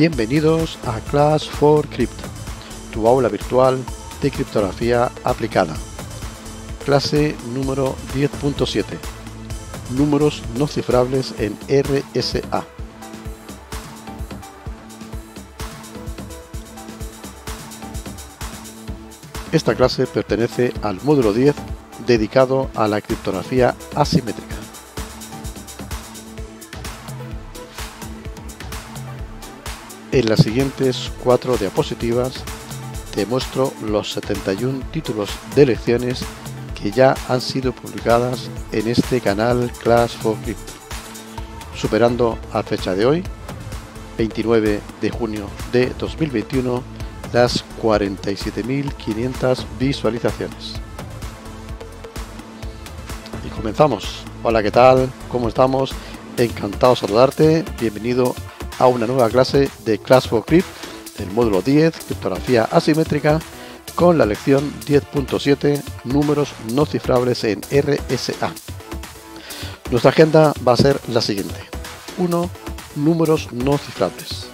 Bienvenidos a Class 4 Crypto, tu aula virtual de criptografía aplicada. Clase número 10.7. Números no cifrables en RSA. Esta clase pertenece al módulo 10 dedicado a la criptografía asimétrica. En las siguientes cuatro diapositivas te muestro los 71 títulos de lecciones que ya han sido publicadas en este canal Class for Crypto, superando a fecha de hoy, 29 de junio de 2021, las 47.500 visualizaciones. Y comenzamos. Hola, ¿qué tal? ¿Cómo estamos? Encantado de saludarte. Bienvenido a una nueva clase de Class 4 Crypt del módulo 10, criptografía asimétrica, con la lección 10.7, números no cifrables en RSA. Nuestra agenda va a ser la siguiente. 1. Números no cifrables.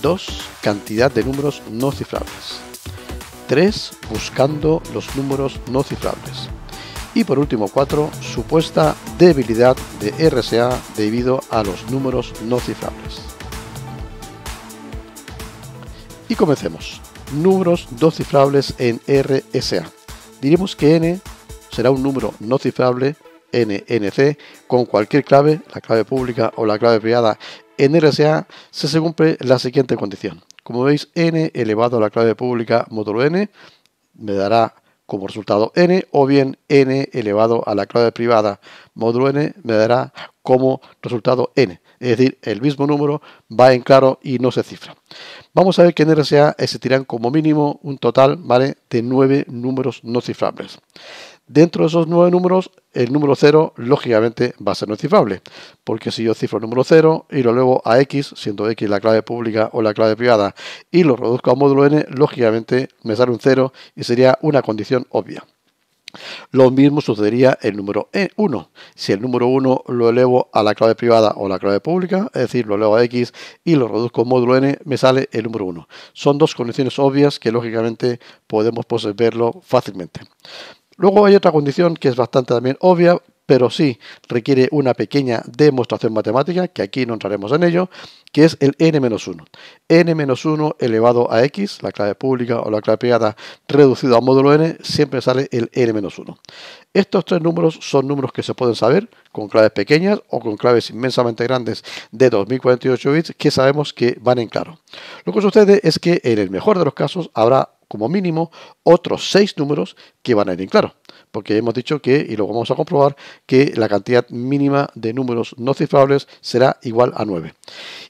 2. Cantidad de números no cifrables. 3. Buscando los números no cifrables. Y por último 4. Supuesta debilidad de RSA debido a los números no cifrables. Y comencemos. Números no cifrables en RSA. Diremos que n será un número no cifrable NNC con cualquier clave, la clave pública o la clave privada en RSA, se cumple la siguiente condición. Como veis, n elevado a la clave pública módulo n me dará como resultado n, o bien n elevado a la clave privada módulo n me dará como resultado n. Es decir, el mismo número va en claro y no se cifra. Vamos a ver que en RSA existirán como mínimo un total ¿vale? de nueve números no cifrables. Dentro de esos nueve números, el número 0 lógicamente va a ser no cifrable, porque si yo cifro el número 0 y lo elevo a x, siendo x la clave pública o la clave privada, y lo reduzco a módulo n, lógicamente me sale un 0 y sería una condición obvia. Lo mismo sucedería el número 1. E, si el número 1 lo elevo a la clave privada o la clave pública, es decir, lo elevo a x y lo reduzco a módulo n, me sale el número 1. Son dos condiciones obvias que lógicamente podemos verlo fácilmente. Luego hay otra condición que es bastante también obvia, pero sí requiere una pequeña demostración matemática, que aquí no entraremos en ello, que es el n-1. n-1 elevado a x, la clave pública o la clave privada reducida a módulo n, siempre sale el n-1. Estos tres números son números que se pueden saber con claves pequeñas o con claves inmensamente grandes de 2048 bits que sabemos que van en claro. Lo que sucede es que en el mejor de los casos habrá como mínimo otros seis números que van a ir en claro. Porque hemos dicho que, y lo vamos a comprobar, que la cantidad mínima de números no cifrables será igual a 9.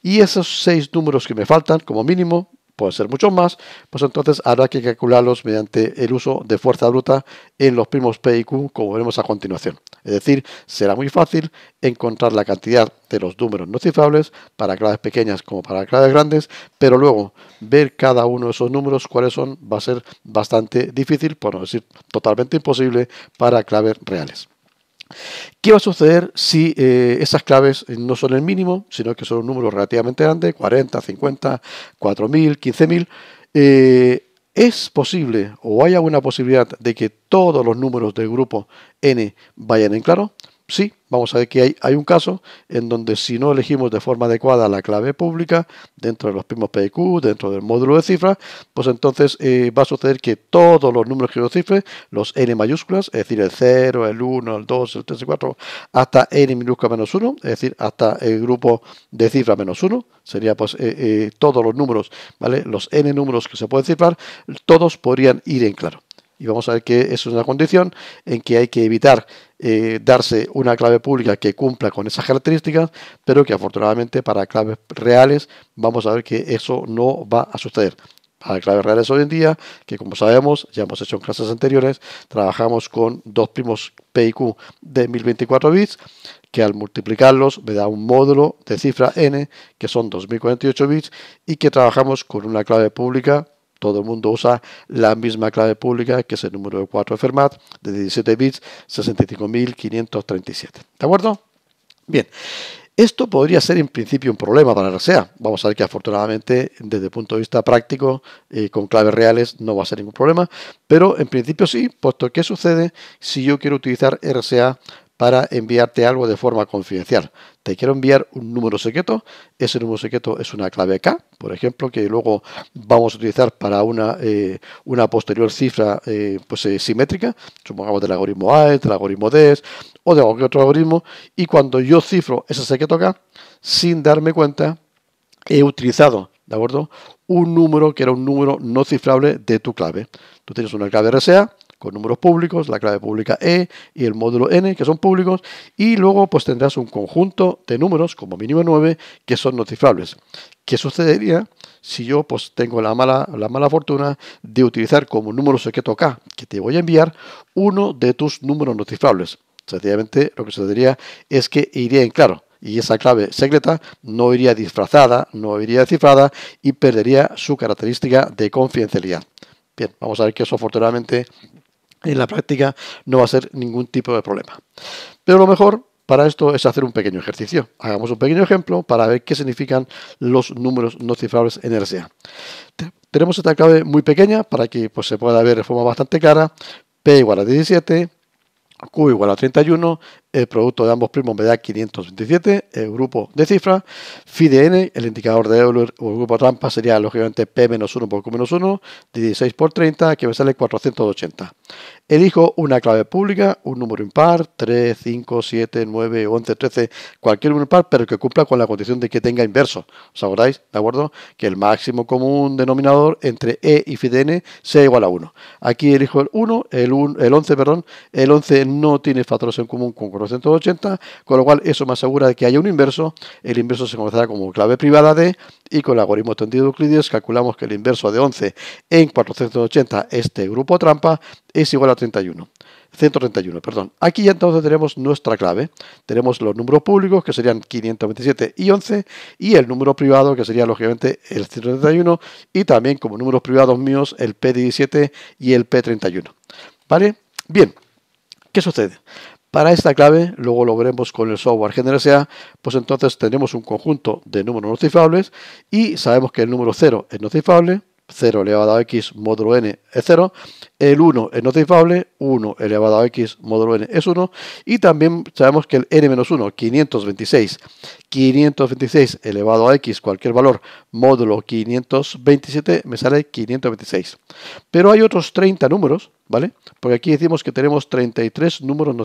Y esos seis números que me faltan, como mínimo, pueden ser muchos más, pues entonces habrá que calcularlos mediante el uso de fuerza bruta en los primos P y Q, como veremos a continuación. Es decir, será muy fácil encontrar la cantidad de los números no cifrables para claves pequeñas como para claves grandes, pero luego ver cada uno de esos números cuáles son va a ser bastante difícil, por no decir totalmente imposible, para claves reales. ¿Qué va a suceder si eh, esas claves eh, no son el mínimo, sino que son un número relativamente grande, 40, 50, 4.000, 15.000? ¿Es posible o hay alguna posibilidad de que todos los números del grupo N vayan en claro? sí, vamos a ver que hay, un caso en donde si no elegimos de forma adecuada la clave pública dentro de los primos PQ, dentro del módulo de cifra, pues entonces eh, va a suceder que todos los números que yo cifre, los n mayúsculas, es decir, el 0, el 1, el 2, el 3 y 4, hasta n minúscula menos 1, es decir, hasta el grupo de cifra menos 1, sería pues eh, eh, todos los números, ¿vale? Los n números que se pueden cifrar, todos podrían ir en claro y vamos a ver que es una condición en que hay que evitar eh, darse una clave pública que cumpla con esas características, pero que afortunadamente para claves reales vamos a ver que eso no va a suceder para claves reales hoy en día, que como sabemos, ya hemos hecho en clases anteriores, trabajamos con dos primos P y Q de 1024 bits, que al multiplicarlos me da un módulo de cifra n, que son 2048 bits, y que trabajamos con una clave pública todo el mundo usa la misma clave pública, que es el número 4 de Fermat, de 17 bits, 65.537. ¿De acuerdo? Bien. Esto podría ser en principio un problema para RSA. Vamos a ver que afortunadamente desde el punto de vista práctico eh, con claves reales no va a ser ningún problema, pero en principio sí, puesto que sucede si yo quiero utilizar RSA para enviarte algo de forma confidencial te quiero enviar un número secreto. Ese número secreto es una clave K, por ejemplo, que luego vamos a utilizar para una, eh, una posterior cifra eh, pues, eh, simétrica, supongamos del algoritmo A, del algoritmo DES o de cualquier otro algoritmo. Y cuando yo cifro ese secreto K, sin darme cuenta, he utilizado, ¿de acuerdo? Un número que era un número no cifrable de tu clave. Tú tienes una clave RSA con números públicos, la clave pública E y el módulo N, que son públicos, y luego pues tendrás un conjunto de números, como mínimo 9, que son no cifrables. ¿Qué sucedería si yo pues tengo la mala, la mala fortuna de utilizar como número secreto K, que te voy a enviar, uno de tus números no cifrables? Sencillamente lo que sucedería es que iría en claro, y esa clave secreta no iría disfrazada, no iría cifrada y perdería su característica de confidencialidad. Bien, vamos a ver que eso afortunadamente en la práctica no va a ser ningún tipo de problema. Pero lo mejor para esto es hacer un pequeño ejercicio. Hagamos un pequeño ejemplo para ver qué significan los números no cifrables en RSA. Tenemos esta clave muy pequeña para que pues, se pueda ver de forma bastante clara. P igual a 17, Q igual a 31, el producto de ambos primos me da 527, el grupo de cifras, phi de n, el indicador de Euler o el grupo trampa sería lógicamente p-1 por q-1, 16 por 30, que me sale 480. Elijo una clave pública, un número impar, 3, 5, 7, 9, 11, 13, cualquier número impar, pero que cumpla con la condición de que tenga inverso. ¿Os acordáis? ¿De acuerdo? Que el máximo común denominador entre e y phi de n sea igual a 1. Aquí elijo el 1, el, el 11, perdón, el 11 no tiene factores en común con 480, con lo cual eso me asegura de que haya un inverso, el inverso se conocerá como clave privada de, y con el algoritmo extendido de Euclides calculamos que el inverso de 11 en 480, este grupo trampa, es igual a 31. 131, perdón. Aquí ya entonces tenemos nuestra clave. Tenemos los números públicos, que serían 527 y 11, y el número privado, que sería lógicamente el 131, y también como números privados míos, el P17 y el P31. ¿Vale? Bien, ¿qué sucede? Para esta clave, luego lo veremos con el software Sea. pues entonces tenemos un conjunto de números no cifables y sabemos que el número 0 es no 0 elevado a x módulo n es 0, el 1 es notifiable, 1 elevado a x módulo n es 1, y también sabemos que el n menos 1, 526, 526 elevado a x, cualquier valor, módulo 527, me sale 526. Pero hay otros 30 números, ¿vale? Porque aquí decimos que tenemos 33 números no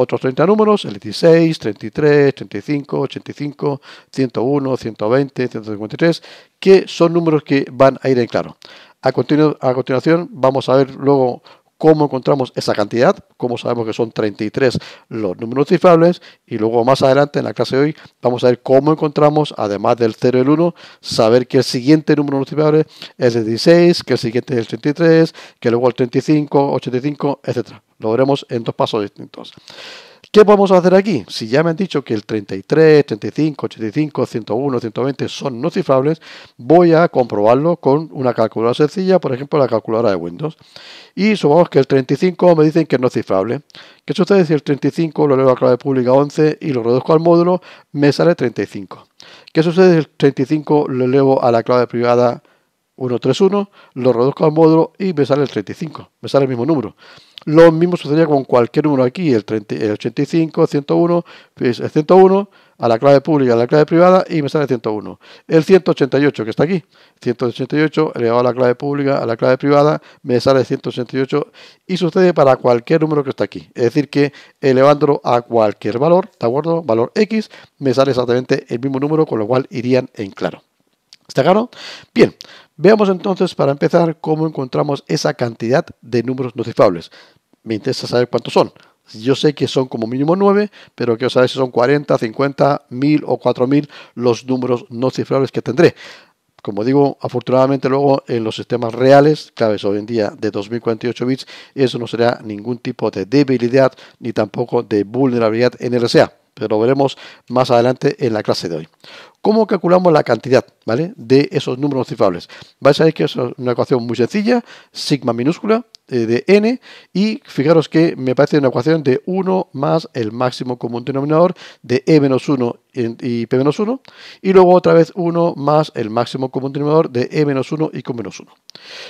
otros 30 números, el 16, 33, 35, 85, 101, 120, 153, que son números que van a ir en claro. A, continuación vamos a ver luego cómo encontramos esa cantidad, cómo sabemos que son 33 los números cifrables y luego más adelante en la clase de hoy vamos a ver cómo encontramos, además del 0 y el 1, saber que el siguiente número cifrable es el 16, que el siguiente es el 33, que luego el 35, 85, etcétera. Lo veremos en dos pasos distintos. ¿Qué vamos a hacer aquí? Si ya me han dicho que el 33, 35, 85, 101, 120 son no cifrables, voy a comprobarlo con una calculadora sencilla, por ejemplo la calculadora de Windows. Y supongamos que el 35 me dicen que es no cifrable. ¿Qué sucede si el 35 lo elevo a clave pública 11 y lo reduzco al módulo? Me sale 35. ¿Qué sucede si el 35 lo elevo a la clave privada 131, lo reduzco al módulo y me sale el 35, me sale el mismo número. Lo mismo sucedería con cualquier número aquí, el, 30, el 85, 101, pues, el 101, a la clave pública, a la clave privada y me sale 101. El 188 que está aquí, 188 elevado a la clave pública, a la clave privada, me sale 188 y sucede para cualquier número que está aquí. Es decir que elevándolo a cualquier valor, ¿de acuerdo? Valor X, me sale exactamente el mismo número, con lo cual irían en claro. ¿Está claro? Bien, Veamos entonces para empezar cómo encontramos esa cantidad de números no cifrables. Me interesa saber cuántos son. Yo sé que son como mínimo 9, pero quiero saber si son 40, 50, 1000 o 4000 los números no cifrables que tendré. Como digo, afortunadamente luego en los sistemas reales, claves hoy en día de 2048 bits, eso no será ningún tipo de debilidad ni tampoco de vulnerabilidad en RSA pero lo veremos más adelante en la clase de hoy. ¿Cómo calculamos la cantidad ¿vale? de esos números cifrables? Vais a ver que es una ecuación muy sencilla, sigma minúscula eh, de n y fijaros que me parece una ecuación de 1 más el máximo común denominador de e menos 1 y p menos 1 y luego otra vez 1 más el máximo común denominador de e menos 1 y q menos 1.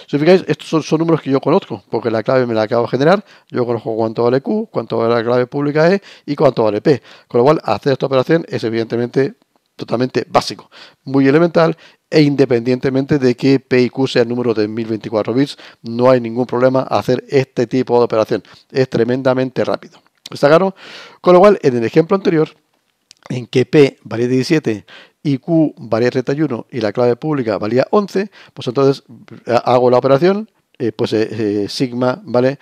Si fijáis, estos son, son, números que yo conozco porque la clave me la acabo de generar, yo conozco cuánto vale q, cuánto vale la clave pública e y cuánto vale p, con lo cual hacer esta operación es evidentemente totalmente básico, muy elemental e independientemente de que P y Q sea el número de 1024 bits, no hay ningún problema hacer este tipo de operación. Es tremendamente rápido. ¿Está claro? Con lo cual, en el ejemplo anterior, en que P valía 17 y Q valía 31 y la clave pública valía 11, pues entonces eh, hago la operación, eh, pues eh, eh, sigma, ¿vale?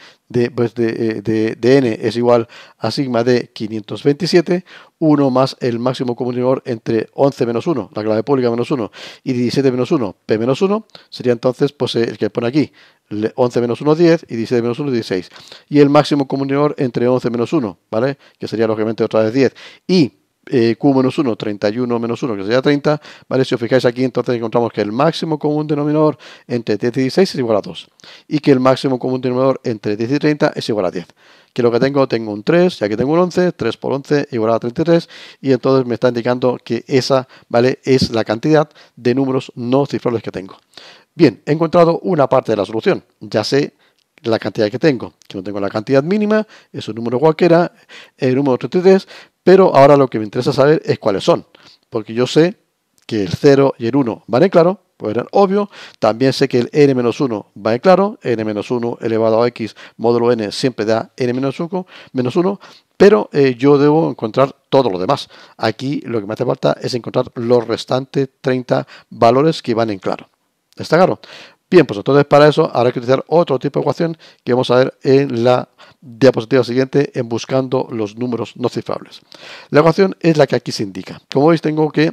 Pues, de, n es igual a sigma de 527, 1 más el máximo común entre 11 menos 1, la clave pública menos 1, y 17 menos 1, p menos 1, sería entonces pues el que pone aquí, 11 menos 1, 10, y 17 menos 1, 16. Y el máximo común entre 11 menos 1, ¿vale? Que sería lógicamente otra vez 10. Y eh, Q menos 1, 31 menos 1, que sería 30, ¿vale? Si os fijáis aquí, entonces encontramos que el máximo común denominador entre 10 y 16 es igual a 2, y que el máximo común denominador entre 10 y 30 es igual a 10. Que lo que tengo, tengo un 3, ya que tengo un 11, 3 por 11 igual a 33, y entonces me está indicando que esa, ¿vale? Es la cantidad de números no cifrables que tengo. Bien, he encontrado una parte de la solución, ya sé la cantidad que tengo. que no tengo la cantidad mínima, es un número cualquiera, el número 33, pero ahora lo que me interesa saber es cuáles son, porque yo sé que el 0 y el 1 van en claro, pues eran obvio. También sé que el n-1 va en claro, n-1 elevado a x módulo n siempre da n-1, pero eh, yo debo encontrar todo lo demás. Aquí lo que me hace falta es encontrar los restantes 30 valores que van en claro. ¿Está claro? Bien, pues entonces para eso habrá que utilizar otro tipo de ecuación que vamos a ver en la diapositiva siguiente en buscando los números no cifrables. La ecuación es la que aquí se indica. Como veis tengo que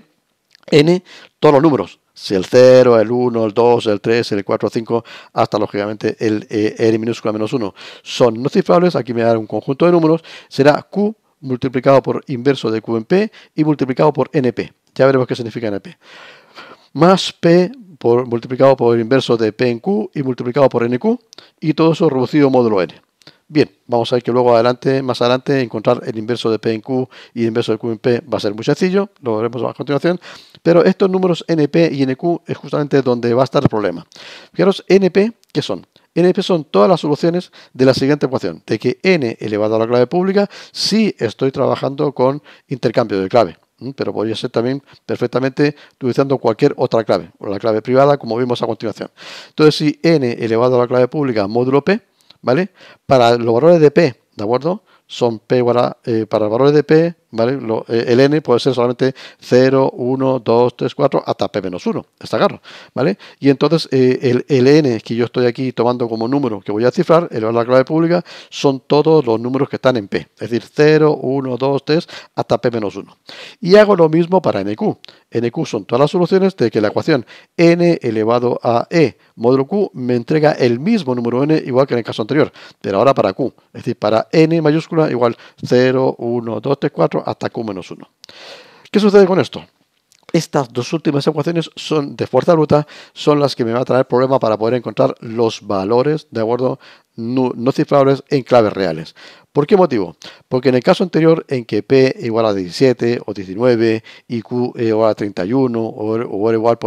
n todos los números, si el 0, el 1, el 2, el 3, el 4, el 5, hasta lógicamente el n eh, minúscula menos 1 son no cifrables, aquí me da un conjunto de números, será q multiplicado por inverso de q en p y multiplicado por np. Ya veremos qué significa np. Más p multiplicado por el inverso de P en Q y multiplicado por NQ y todo eso reducido módulo N. Bien, vamos a ver que luego adelante, más adelante, encontrar el inverso de P en Q y el inverso de Q en P va a ser muy sencillo, lo veremos a continuación, pero estos números NP y NQ es justamente donde va a estar el problema. Fijaros, NP, ¿qué son? NP son todas las soluciones de la siguiente ecuación, de que N elevado a la clave pública si estoy trabajando con intercambio de clave pero podría ser también perfectamente utilizando cualquier otra clave, o la clave privada, como vimos a continuación. Entonces, si n elevado a la clave pública módulo p, ¿vale? Para los valores de p, ¿de acuerdo? Son p igual a, eh, para los valores de p, eh, el n puede ser solamente 0, 1, 2, 3, 4, hasta p-1, está claro, ¿vale? Y entonces eh, el, n que yo estoy aquí tomando como número que voy a cifrar, el valor la clave pública, son todos los números que están en p, es decir, 0, 1, 2, 3, hasta p-1. Y hago lo mismo para nq. nq son todas las soluciones de que la ecuación n elevado a e módulo q me entrega el mismo número n igual que en el caso anterior, pero ahora para q, es decir, para n mayúscula igual 0, 1, 2, 3, 4, hasta Q menos 1. ¿Qué sucede con esto? Estas dos últimas ecuaciones son de fuerza bruta, son las que me van a traer problemas para poder encontrar los valores de acuerdo no, cifrables en claves reales. ¿Por qué motivo? Porque en el caso anterior, en que P igual a 17 o 19 y Q igual a 31 o, o igual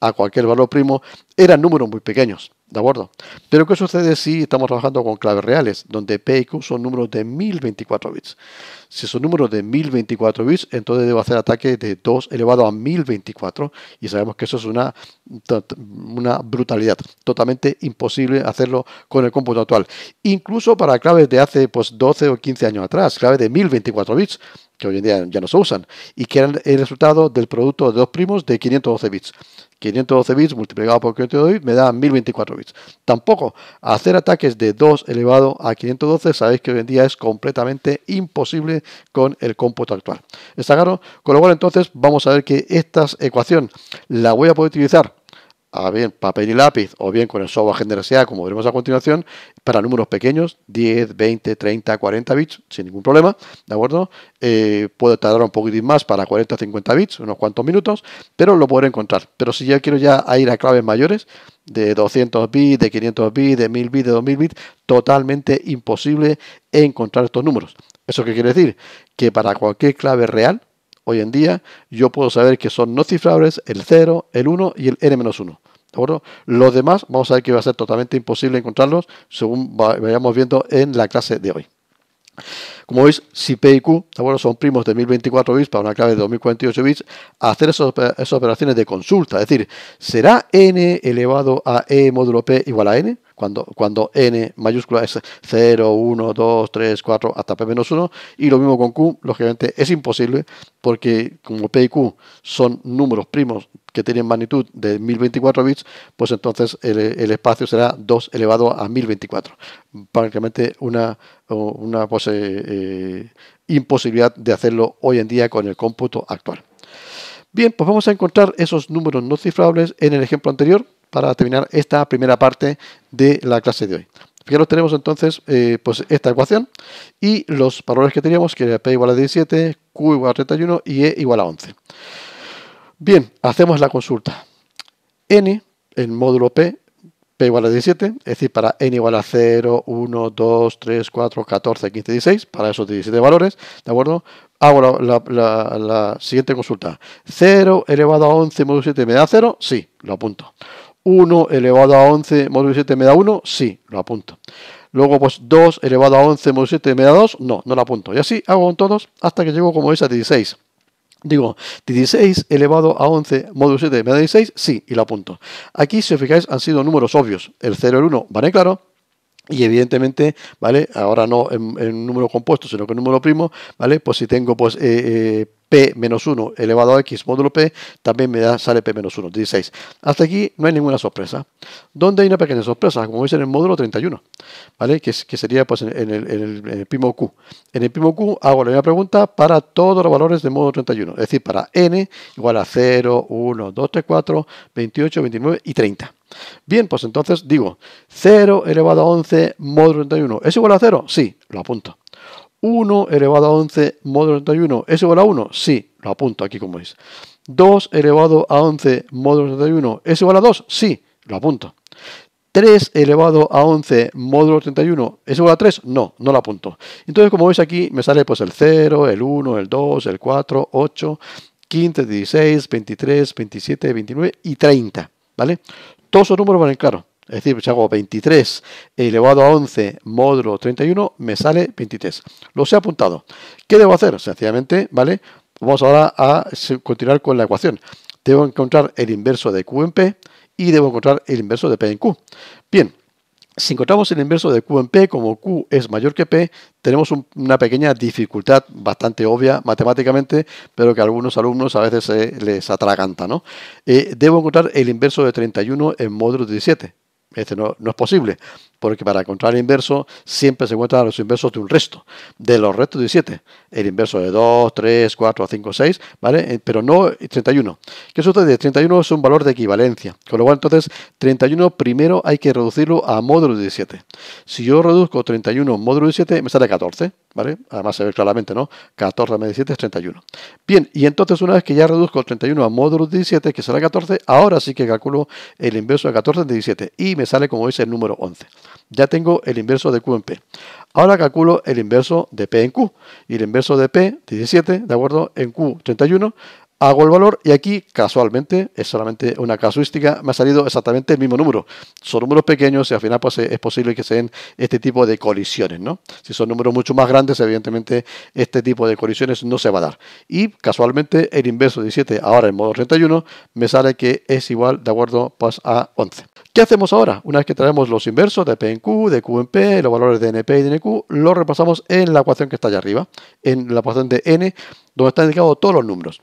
a cualquier valor primo, eran números muy pequeños. ¿De acuerdo? Pero ¿qué sucede si estamos trabajando con claves reales, donde P y Q son números de 1024 bits? Si son números de 1024 bits, entonces debo hacer ataque de 2 elevado a 1024 y sabemos que eso es una, una brutalidad, totalmente imposible hacerlo con el cómputo actual. Incluso para claves de hace pues, 12 o 15 años atrás, claves de 1024 bits, que hoy en día ya no se usan, y que eran el resultado del producto de dos primos de 512 bits. 512 bits multiplicado por 512 bits me da 1024 bits. Tampoco hacer ataques de 2 elevado a 512, sabéis que hoy en día es completamente imposible con el cómputo actual. ¿Está claro? Con lo cual entonces vamos a ver que esta ecuación la voy a poder utilizar a bien papel y lápiz o bien con el software generacional, como veremos a continuación, para números pequeños, 10, 20, 30, 40 bits, sin ningún problema, ¿de acuerdo? Eh, puede tardar un poquitín más para 40 o 50 bits, unos cuantos minutos, pero lo podré encontrar. Pero si ya quiero ya ir a claves mayores, de 200 bits, de 500 bits, de 1000 bits, de 2000 bits, totalmente imposible encontrar estos números. ¿Eso qué quiere decir? Que para cualquier clave real, hoy en día, yo puedo saber que son no cifrables el 0, el 1 y el n-1. Los demás, vamos a ver que va a ser totalmente imposible encontrarlos según vayamos viendo en la clase de hoy. Como veis, si P y Q son primos de 1024 bits para una clave de 2048 bits, hacer esas operaciones de consulta, es decir, ¿será n elevado a e módulo P igual a n? Cuando, cuando n mayúscula es 0, 1, 2, 3, 4, hasta P menos 1, y lo mismo con Q, lógicamente es imposible, porque como P y Q son números primos que tienen magnitud de 1024 bits, pues entonces el, espacio será 2 elevado a 1024. Prácticamente una, una pues, eh, eh, imposibilidad de hacerlo hoy en día con el cómputo actual. Bien, pues vamos a encontrar esos números no cifrables en el ejemplo anterior para terminar esta primera parte de la clase de hoy. Fijaros, tenemos entonces eh, pues esta ecuación y los valores que teníamos, que era p igual a 17, q igual a 31 y e igual a 11. Bien, hacemos la consulta. n, el módulo p, p igual a 17, es decir, para n igual a 0, 1, 2, 3, 4, 14, 15, 16, para esos 17 valores, ¿de acuerdo? Hago la, siguiente consulta. 0 elevado a 11 módulo 7 me da 0, sí, lo apunto. 1 elevado a 11 módulo 7 me da 1, sí, lo apunto. Luego, pues 2 elevado a 11 módulo 7 me da 2, no, no lo apunto. Y así hago con todos hasta que llego, como veis, a 16. Digo, 16 elevado a 11 módulo 7 me da 16, sí, y lo apunto. Aquí, si os fijáis, han sido números obvios. El 0 y el 1 van claro, y evidentemente, ¿vale? Ahora no en, en, número compuesto, sino que en número primo, ¿vale? Pues si tengo pues eh, eh, P menos 1 elevado a X módulo P, también me da, sale P menos 1, 16. Hasta aquí no hay ninguna sorpresa. ¿Dónde hay una pequeña sorpresa? Como veis en el módulo 31, ¿vale? Que, que sería pues en, el, en, el, primo Q. En el primo Q hago la misma pregunta para todos los valores del módulo 31, es decir, para n igual a 0, 1, 2, 3, 4, 28, 29 y 30. Bien, pues entonces digo 0 elevado a 11 módulo 31. ¿Es igual a 0? Sí, lo apunto. 1 elevado a 11 módulo 31, es igual a 1, sí, lo apunto aquí como veis. 2 elevado a 11 módulo 31 es igual a 2, sí, lo apunto. 3 elevado a 11 módulo 31 es igual a 3, no, no lo apunto. Entonces, como veis aquí, me sale pues el 0, el 1, el 2, el 4, 8, 15, 16, 23, 27, 29 y 30, ¿vale? Todos esos números van en claro. Es decir, pues, si hago 23 elevado a 11 módulo 31, me sale 23. Los he apuntado. ¿Qué debo hacer? Sencillamente, ¿vale? Vamos ahora a continuar con la ecuación. Debo encontrar el inverso de Q en P y debo encontrar el inverso de P en Q. Bien, si encontramos el inverso de Q en P, como Q es mayor que P, tenemos una pequeña dificultad bastante obvia matemáticamente, pero que a algunos alumnos a veces eh, les atraganta. ¿no? Eh, debo encontrar el inverso de 31 en módulo 17 este no, no es posible porque para encontrar el inverso siempre se encuentran los inversos de un resto, de los restos de 17, el inverso de 2, 3, 4, 5, 6, ¿vale? Eh, pero no 31. ¿Qué sucede? 31 es un valor de equivalencia, con lo cual entonces 31 primero hay que reducirlo a módulo de 17. Si yo reduzco 31 módulo 17, me sale 14, ¿vale? Además se ve claramente, ¿no? 14 menos 17 es 31. Bien, y entonces una vez que ya reduzco 31 a módulo 17, que sale 14, ahora sí que calculo el inverso de 14 de 17 y me sale como veis, el número 11. Ya tengo el inverso de Q en P. Ahora calculo el inverso de P en Q. Y el inverso de P, 17, ¿de acuerdo? En Q, 31. Hago el valor y aquí, casualmente, es solamente una casuística, me ha salido exactamente el mismo número. Son números pequeños y al final pues, es posible que se den este tipo de colisiones, ¿no? Si son números mucho más grandes, evidentemente este tipo de colisiones no se va a dar. Y casualmente el inverso de 17, ahora en modo 31, me sale que es igual, ¿de acuerdo? Pues a 11. ¿Qué hacemos ahora? Una vez que traemos los inversos de P en Q, de Q en P, los valores de NP y de NQ, los repasamos en la ecuación que está allá arriba, en la ecuación de N, donde están indicados todos los números.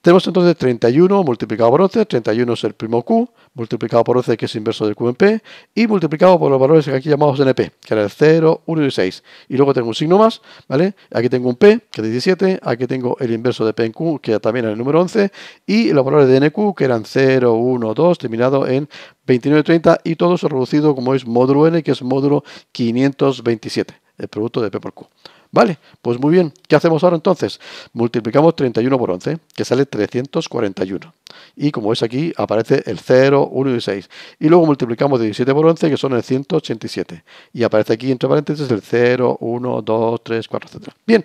Tenemos entonces 31 multiplicado por 11, 31 es el primo Q, multiplicado por 11, que es inverso de Q en P, y multiplicado por los valores que aquí llamamos NP, que eran el 0, 1 y 6. Y luego tengo un signo más, ¿vale? Aquí tengo un P, que es 17, aquí tengo el inverso de P en Q, que también era el número 11, y los valores de NQ, que eran 0, 1, 2, terminado en 29, 30, y todo eso reducido como es módulo N, que es módulo 527, el producto de P por Q. Vale, pues muy bien. ¿Qué hacemos ahora entonces? Multiplicamos 31 por 11, que sale 341. Y como ves aquí, aparece el 0, 1 y 6. Y luego multiplicamos 17 por 11, que son el 187. Y aparece aquí, entre paréntesis, el 0, 1, 2, 3, 4, etc. Bien,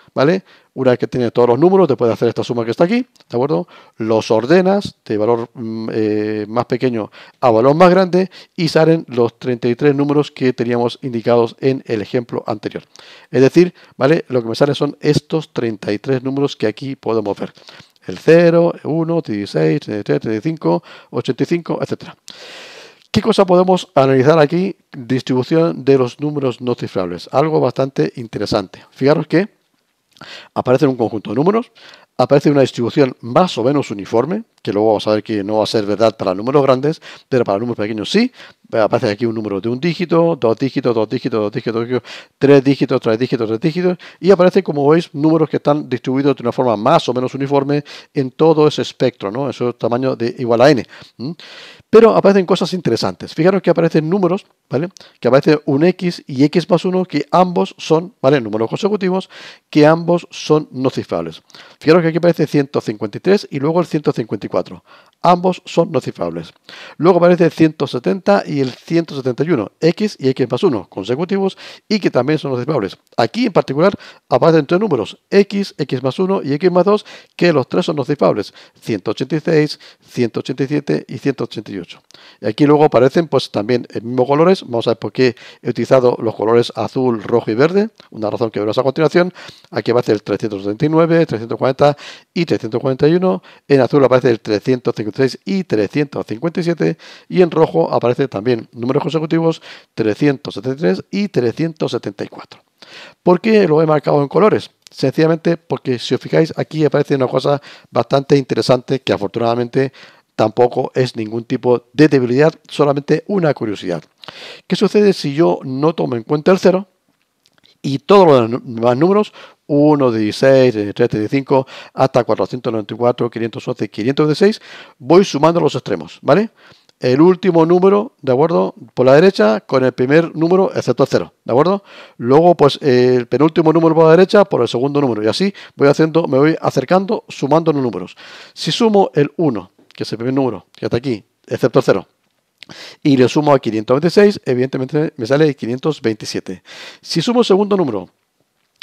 Una vez que tiene todos los números, te puedes hacer esta suma que está aquí, ¿de acuerdo? Los ordenas de valor mm, eh, más pequeño a valor más grande y salen los 33 números que teníamos indicados en el ejemplo anterior. Es decir, ¿vale? Lo que me salen son estos 33 números que aquí podemos ver. El 0, el 1, 16, 33, 35, 85, etcétera. ¿Qué cosa podemos analizar aquí? Distribución de los números no cifrables. Algo bastante interesante. Fijaros que aparece un conjunto de números, aparece una distribución más o menos uniforme, que luego vamos a ver que no va a ser verdad para números grandes, pero para números pequeños sí. Aparece aquí un número de un dígito, dos dígitos, dos dígitos, dos dígitos, tres dígitos, tres dígitos, tres dígitos, y aparece, como veis, números que están distribuidos de una forma más o menos uniforme en todo ese espectro, ¿no? Eso tamaño de igual a n. Pero aparecen cosas interesantes. Fijaros que aparecen números, ¿vale? Que aparece un x y x más 1, que ambos son, ¿vale? Números consecutivos, que ambos son no cifrables. Fijaros que aquí aparece 153 y luego el 154. Ambos son no Luego aparece el 170 y el 171, x y x más 1, consecutivos y que también son no Aquí en particular aparecen tres números, x, x más 1 y x más 2, que los tres son no 186, 187 y 188. Y aquí luego aparecen pues también los mismos colores, vamos a ver por qué he utilizado los colores azul, rojo y verde, una razón que verás a continuación. Aquí aparece el 379, 340 y 341, en azul aparece el 350 y 357 y en rojo aparece también números consecutivos 373 y 374. ¿Por qué lo he marcado en colores? Sencillamente porque si os fijáis aquí aparece una cosa bastante interesante que afortunadamente tampoco es ningún tipo de debilidad, solamente una curiosidad. ¿Qué sucede si yo no tomo en cuenta el cero y todos los demás números 1, 16, 13, 15... 35, hasta 494, 511, 516, voy sumando los extremos, ¿vale? El último número, ¿de acuerdo? Por la derecha, con el primer número, excepto el 0, ¿de acuerdo? Luego, pues el penúltimo número por la derecha, por el segundo número, y así voy haciendo, me voy acercando, sumando los números. Si sumo el 1, que es el primer número, que está aquí, excepto el 0, y le sumo a 526, evidentemente me sale 527. Si sumo el segundo número,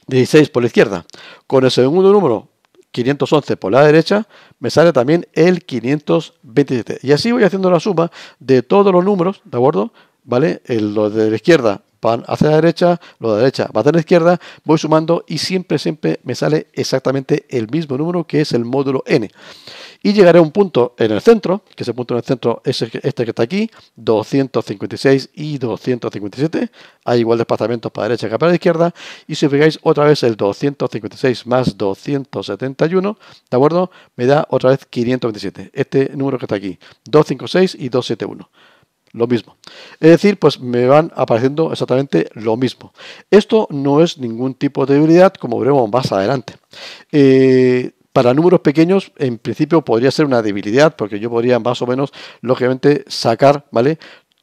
16 por la izquierda. Con el segundo número, 511 por la derecha, me sale también el 527. Y así voy haciendo la suma de todos los números, ¿de acuerdo? ¿Vale? El, los de la izquierda van hacia la derecha, los de la derecha van hacia la izquierda, voy sumando y siempre, siempre me sale exactamente el mismo número que es el módulo n y llegaré a un punto en el centro, que ese punto en el centro es este que está aquí, 256 y 257, hay igual desplazamiento para derecha que para izquierda, y si fijáis otra vez el 256 más 271, ¿de acuerdo? Me da otra vez 527, este número que está aquí, 256 y 271 lo mismo. Es decir, pues me van apareciendo exactamente lo mismo. Esto no es ningún tipo de debilidad, como veremos más adelante. Eh, para números pequeños, en principio podría ser una debilidad, porque yo podría más o menos, lógicamente, sacar, ¿vale?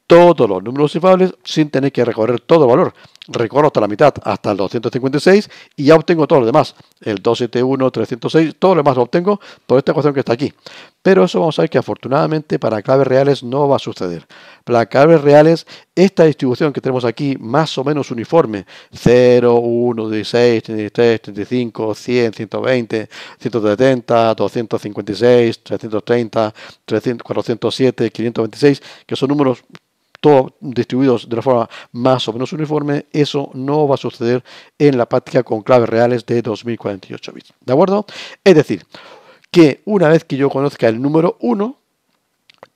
todos los números cifrables sin tener que recorrer todo el valor. Recorro hasta la mitad, hasta el 256 y ya obtengo todos los demás. El 271, 306, todo lo demás lo obtengo por esta ecuación que está aquí. Pero eso vamos a ver que afortunadamente para claves reales no va a suceder. Para claves reales, esta distribución que tenemos aquí más o menos uniforme, 0, 1, 16, 33, 35, 100, 120, 170, 256, 330, 407, 526, que son números distribuidos de la forma más o menos uniforme, eso no va a suceder en la práctica con claves reales de 2048 bits. ¿De acuerdo? Es decir, que una vez que yo conozca el número 1,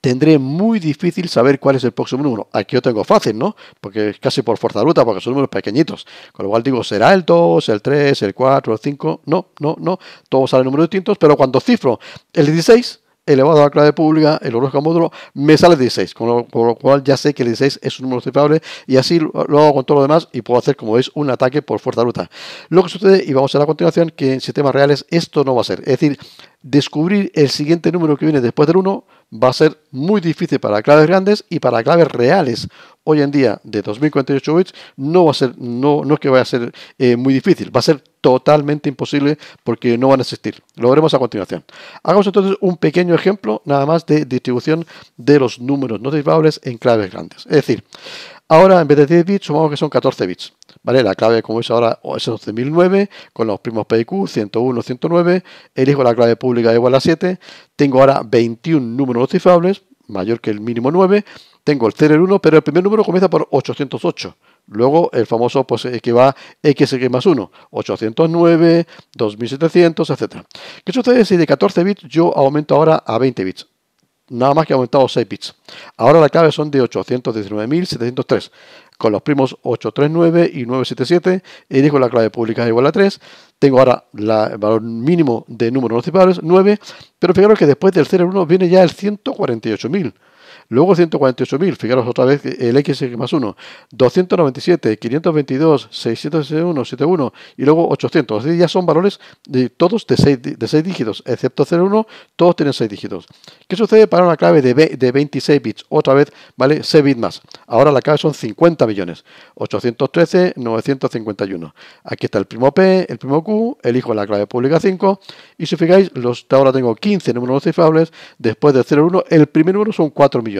tendré muy difícil saber cuál es el próximo número. Aquí yo tengo fácil, ¿no? Porque es casi por fuerza ruta, porque son números pequeñitos. Con lo cual digo, será el 2, el 3, el 4, el 5. No, no, no. Todos son números distintos, pero cuando cifro el 16, elevado a la clave pública, el horóscopo módulo, me sale 16, con lo, cual ya sé que el 16 es un número cifrable y así lo, hago con todo lo demás y puedo hacer, como veis, un ataque por fuerza bruta. Lo que sucede, y vamos a la continuación, que en sistemas reales esto no va a ser. Es decir, descubrir el siguiente número que viene después del 1 va a ser muy difícil para claves grandes y para claves reales. Hoy en día, de 2048 bits, no va a ser, no, no es que vaya a ser eh, muy difícil, va a ser totalmente imposible porque no van a existir. Lo veremos a continuación. Hagamos entonces un pequeño ejemplo nada más de distribución de los números no derivables en claves grandes. Es decir, Ahora, en vez de 10 bits, sumamos que son 14 bits. ¿vale? La clave, como es ahora, es 11.009, con los primos PIQ, 101, 109. Elijo la clave pública igual a 7. Tengo ahora 21 números cifrables, mayor que el mínimo 9. Tengo el 0 el 1, pero el primer número comienza por 808. Luego el famoso pues, que va x más 1, 809, 2700, etc. ¿Qué sucede si de 14 bits yo aumento ahora a 20 bits? nada más que ha aumentado 6 bits. Ahora la clave son de 819.703, con los primos 839 y 977. digo la clave pública es igual a 3. Tengo ahora el valor mínimo de números no 9. Pero fijaros que después del 01 viene ya el 148.000. Luego 148.000, fijaros otra vez el X más 1, 297, 522, 661, 71 y luego 800. Así ya son valores de, todos de 6, de dígitos, excepto 01, todos tienen 6 dígitos. ¿Qué sucede para una clave de, de 26 bits? Otra vez, ¿vale? 6 bits más. Ahora la clave son 50 millones, 813, 951. Aquí está el primo P, el primo Q, elijo la clave pública 5 y si fijáis, los, ahora tengo 15 números cifrables, después del 01, el primer número son 4 millones.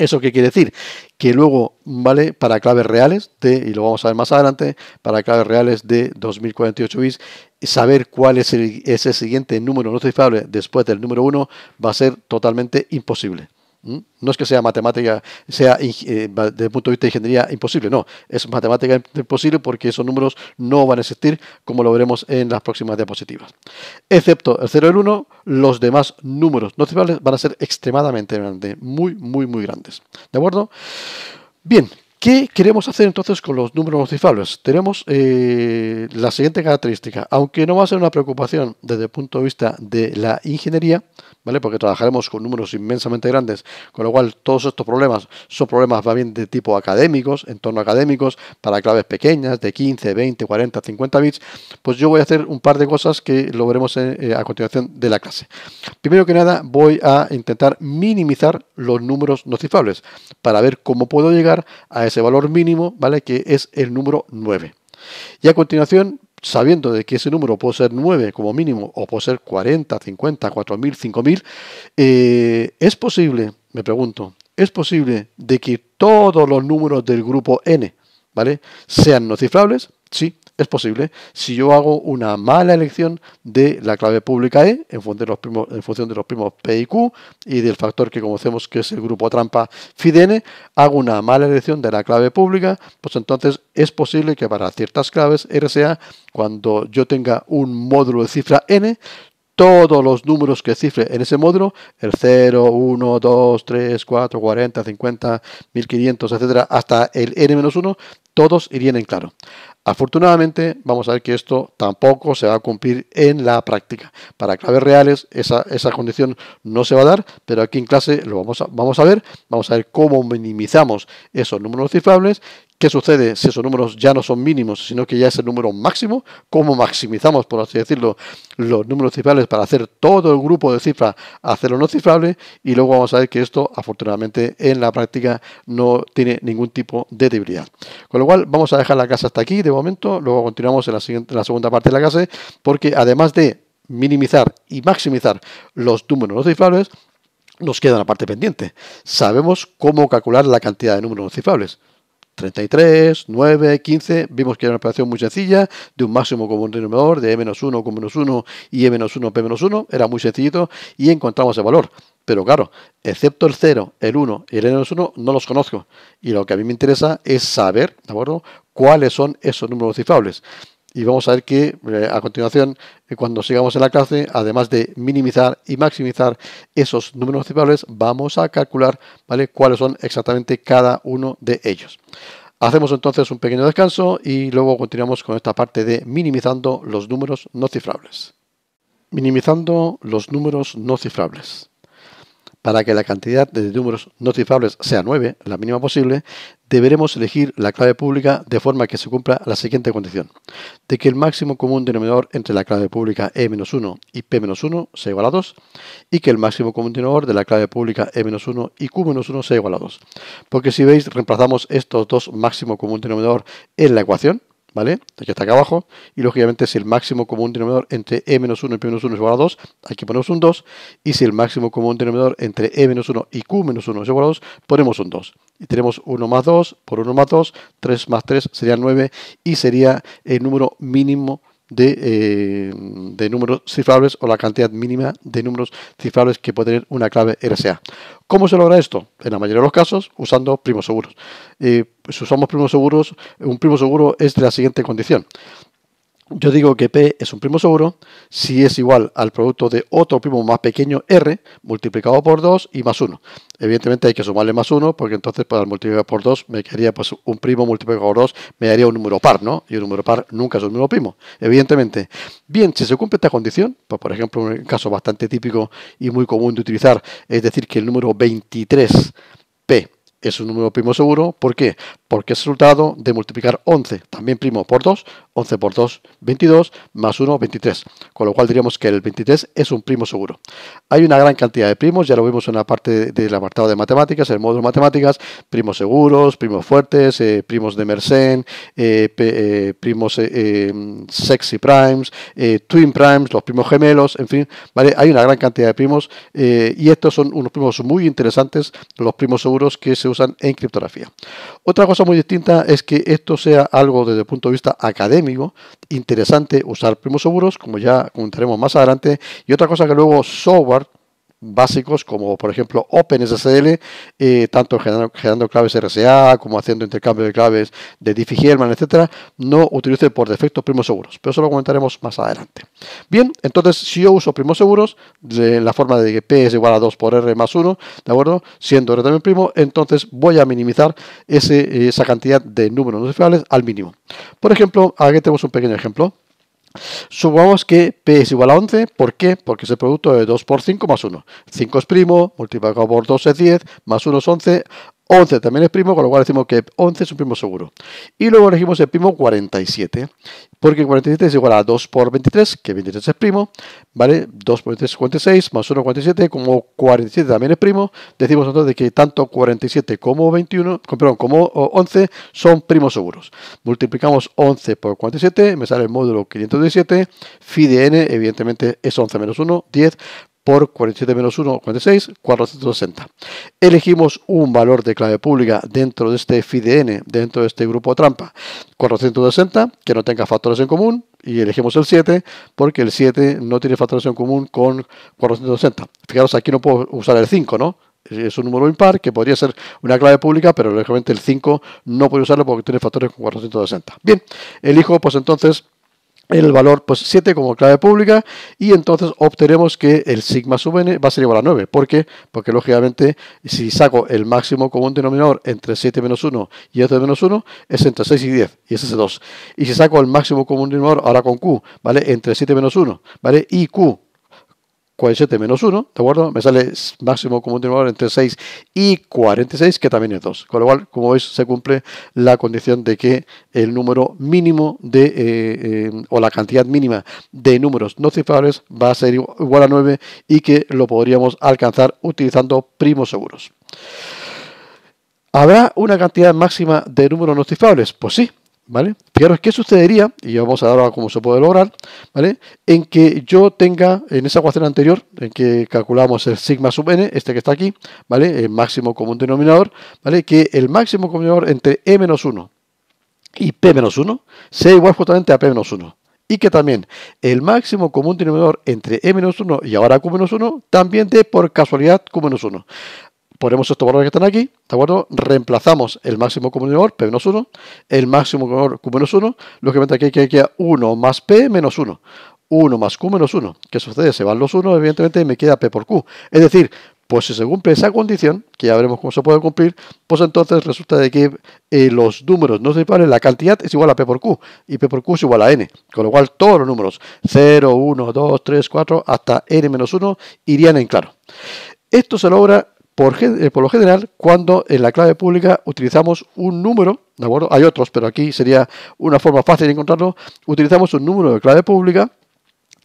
¿Eso qué quiere decir? Que luego vale para claves reales de, y lo vamos a ver más adelante, para claves reales de 2048 bits, saber cuál es ese siguiente número no cifrable después del número 1 va a ser totalmente imposible. No es que sea matemática, sea eh, desde el punto de vista de ingeniería imposible, no, es matemática imposible porque esos números no van a existir como lo veremos en las próximas diapositivas. Excepto el 0 y el 1, los demás números no van a ser extremadamente grandes, muy, muy, muy grandes. ¿De acuerdo? Bien, ¿Qué queremos hacer entonces con los números cifrables? Tenemos eh, la siguiente característica, aunque no va a ser una preocupación desde el punto de vista de la ingeniería, ¿vale? Porque trabajaremos con números inmensamente grandes, con lo cual todos estos problemas son problemas más bien de tipo académicos, entorno académicos, para claves pequeñas, de 15, 20, 40, 50 bits. Pues yo voy a hacer un par de cosas que lo veremos eh, eh, a continuación de la clase. Primero que nada, voy a intentar minimizar los números no para ver cómo puedo llegar a ese valor mínimo, ¿vale? Que es el número 9. Y a continuación, sabiendo de que ese número puede ser 9 como mínimo o puede ser 40, 50, 4000, 5000, es posible, me pregunto, es posible de que todos los números del grupo n, ¿vale? Sean no cifrables, sí, es posible si yo hago una mala elección de la clave pública E en función de los primos, P y Q y del factor que conocemos que es el grupo trampa FIDN, hago una mala elección de la clave pública, pues entonces es posible que para ciertas claves RSA, cuando yo tenga un módulo de cifra n, todos los números que cifre en ese módulo, el 0, 1, 2, 3, 4, 40, 50, 1500, etcétera, hasta el n-1, todos irían en claro. Afortunadamente, vamos a ver que esto tampoco se va a cumplir en la práctica. Para claves reales, esa, esa condición no se va a dar, pero aquí en clase lo vamos a, vamos a ver. Vamos a ver cómo minimizamos esos números cifrables ¿Qué sucede si esos números ya no son mínimos, sino que ya es el número máximo? ¿Cómo maximizamos, por así decirlo, los números cifrables para hacer todo el grupo de cifras hacerlo no cifrable? Y luego vamos a ver que esto, afortunadamente, en la práctica no tiene ningún tipo de debilidad. Con lo cual, vamos a dejar la clase hasta aquí de momento, luego continuamos en la, la segunda parte de la clase, porque además de minimizar y maximizar los números no cifrables, nos queda una parte pendiente. Sabemos cómo calcular la cantidad de números no cifrables. 33, 9, 15, vimos que era una operación muy sencilla, de un máximo común un denominador, de E-1 con menos 1 y E-1 P-1, era muy sencillito y encontramos el valor. Pero claro, excepto el 0, el 1 y el e N-1 no los conozco. Y lo que a mí me interesa es saber, ¿de acuerdo?, cuáles son esos números cifrables. Y vamos a ver que eh, a continuación, eh, cuando sigamos en la clase, además de minimizar y maximizar esos números cifrables, vamos a calcular ¿vale? cuáles son exactamente cada uno de ellos. Hacemos entonces un pequeño descanso y luego continuamos con esta parte de minimizando los números no cifrables. Minimizando los números no cifrables. Para que la cantidad de números no cifrables sea 9, la mínima posible, deberemos elegir la clave pública de forma que se cumpla la siguiente condición, de que el máximo común denominador entre la clave pública E-1 y P-1 sea igual a 2 y que el máximo común denominador de la clave pública E-1 y Q-1 sea igual a 2. Porque si veis, reemplazamos estos dos máximo común denominador en la ecuación ¿vale? Aquí está acá abajo. Y lógicamente si el máximo común denominador entre e-1 y p-1 es igual a 2, aquí ponemos un 2. Y si el máximo común denominador entre e-1 y q-1 es igual a 2, ponemos un 2. Y tenemos 1 más 2 por 1 más 2, 3 más 3 sería 9 y sería el número mínimo eh, de, números cifrables o la cantidad mínima de números cifrables que puede tener una clave RSA. ¿Cómo se logra esto? En la mayoría de los casos usando primos seguros. Eh, si usamos primos seguros, un primo seguro es de la siguiente condición yo digo que P es un primo seguro si es igual al producto de otro primo más pequeño R multiplicado por 2 y más 1. Evidentemente hay que sumarle más 1 porque entonces para multiplicar por 2 me quedaría pues un primo multiplicado por 2 me daría un número par, ¿no? Y un número par nunca es un número primo, evidentemente. Bien, si se cumple esta condición, pues por ejemplo un caso bastante típico y muy común de utilizar es decir que el número 23 P es un número primo seguro. ¿Por qué? Porque es resultado de multiplicar 11, también primo, por 2 11 por 2, 22, más 1, 23. Con lo cual diríamos que el 23 es un primo seguro. Hay una gran cantidad de primos, ya lo vimos en la parte del apartado de matemáticas, el módulo de matemáticas, primos seguros, primos fuertes, eh, primos de Mersenne, eh, eh, primos em, sexy primes, twin primes, los primos gemelos, en fin, ¿vale? Hay una gran cantidad de primos y estos son unos primos muy interesantes, los primos seguros que se usan en criptografía. Otra cosa muy distinta es que esto sea algo desde el punto de vista académico, Interesante usar primos seguros, como ya comentaremos más adelante. Y otra cosa que luego software básicos como por ejemplo OpenSSL, eh, tanto generando, claves RSA como haciendo intercambio de claves de Diffie-Hellman, etcétera, no utilice por defecto primos seguros, pero eso lo comentaremos más adelante. Bien, entonces si yo uso primos seguros de la forma de que P es igual a 2 por R más 1, ¿de acuerdo? Siendo R también primo, entonces voy a minimizar ese, esa cantidad de números no cifrables al mínimo. Por ejemplo, aquí tenemos un pequeño ejemplo. Supongamos que P es igual a 11, ¿por qué? Porque es el producto de 2 por 5 más 1. 5 es primo, multiplicado por 2 es 10, más 1 es 11, 11 también es primo, con lo cual decimos que 11 es un primo seguro. Y luego elegimos el primo 47, porque 47 es igual a 2 por 23, que 23 es primo, ¿vale? 2 por 23 es 46, más 1 47, como 47 también es primo, decimos entonces que tanto 47 como 21, perdón, como 11 son primos seguros. Multiplicamos 11 por 47, me sale el módulo 517, phi de n, evidentemente es 11 menos 1, 10, por 47 menos 1, 46, 460. Elegimos un valor de clave pública dentro de este FIDN, dentro de este grupo trampa, 460, que no tenga factores en común, y elegimos el 7 porque el 7 no tiene factores en común con 460. Fijaros, aquí no puedo usar el 5, ¿no? es un número impar que podría ser una clave pública, pero lógicamente el 5 no puede usarlo porque tiene factores con 460. Bien, elijo pues entonces el valor 7 pues, como clave pública y entonces obtenemos que el sigma sub n va a ser igual a 9. ¿Por qué? Porque lógicamente si saco el máximo común denominador entre 7 menos 1 y este menos 1 es entre 6 y 10 y ese es 2. Y si saco el máximo común denominador ahora con q, ¿vale? Entre 7 menos 1, ¿vale? Y q 47 menos 1, ¿de acuerdo? Me sale máximo común denominador entre 6 y 46, que también es 2. Con lo cual, como veis, se cumple la condición de que el número mínimo de, eh, eh, o la cantidad mínima de números no cifrables va a ser igual a 9 y que lo podríamos alcanzar utilizando primos seguros. ¿Habrá una cantidad máxima de números no cifrables? Pues sí, ¿vale? es qué sucedería, y vamos a ver ahora cómo se puede lograr, ¿vale? En que yo tenga, en esa ecuación anterior, en que calculamos el sigma sub n, este que está aquí, ¿vale? El máximo común denominador, ¿vale? Que el máximo común denominador entre e 1 y p 1 sea igual justamente a p 1. Y que también el máximo común denominador entre e 1 y ahora q menos 1 también dé por casualidad q menos 1 ponemos estos valores que están aquí, ¿de acuerdo? Reemplazamos el máximo común P menos 1, el máximo común menos 1, lógicamente aquí que queda 1 más P menos 1, 1 más Q menos 1. ¿Qué sucede? Se van los 1, evidentemente me queda P por Q. Es decir, pues si se cumple esa condición, que ya veremos cómo se puede cumplir, pues entonces resulta de que eh, los números no se disparen, la cantidad es igual a P por Q, y P por Q es igual a N, con lo cual todos los números 0, 1, 2, 3, 4, hasta N menos 1 irían en claro. Esto se logra eh, por, lo general, cuando en la clave pública utilizamos un número, ¿de Hay otros, pero aquí sería una forma fácil de encontrarlo, utilizamos un número de clave pública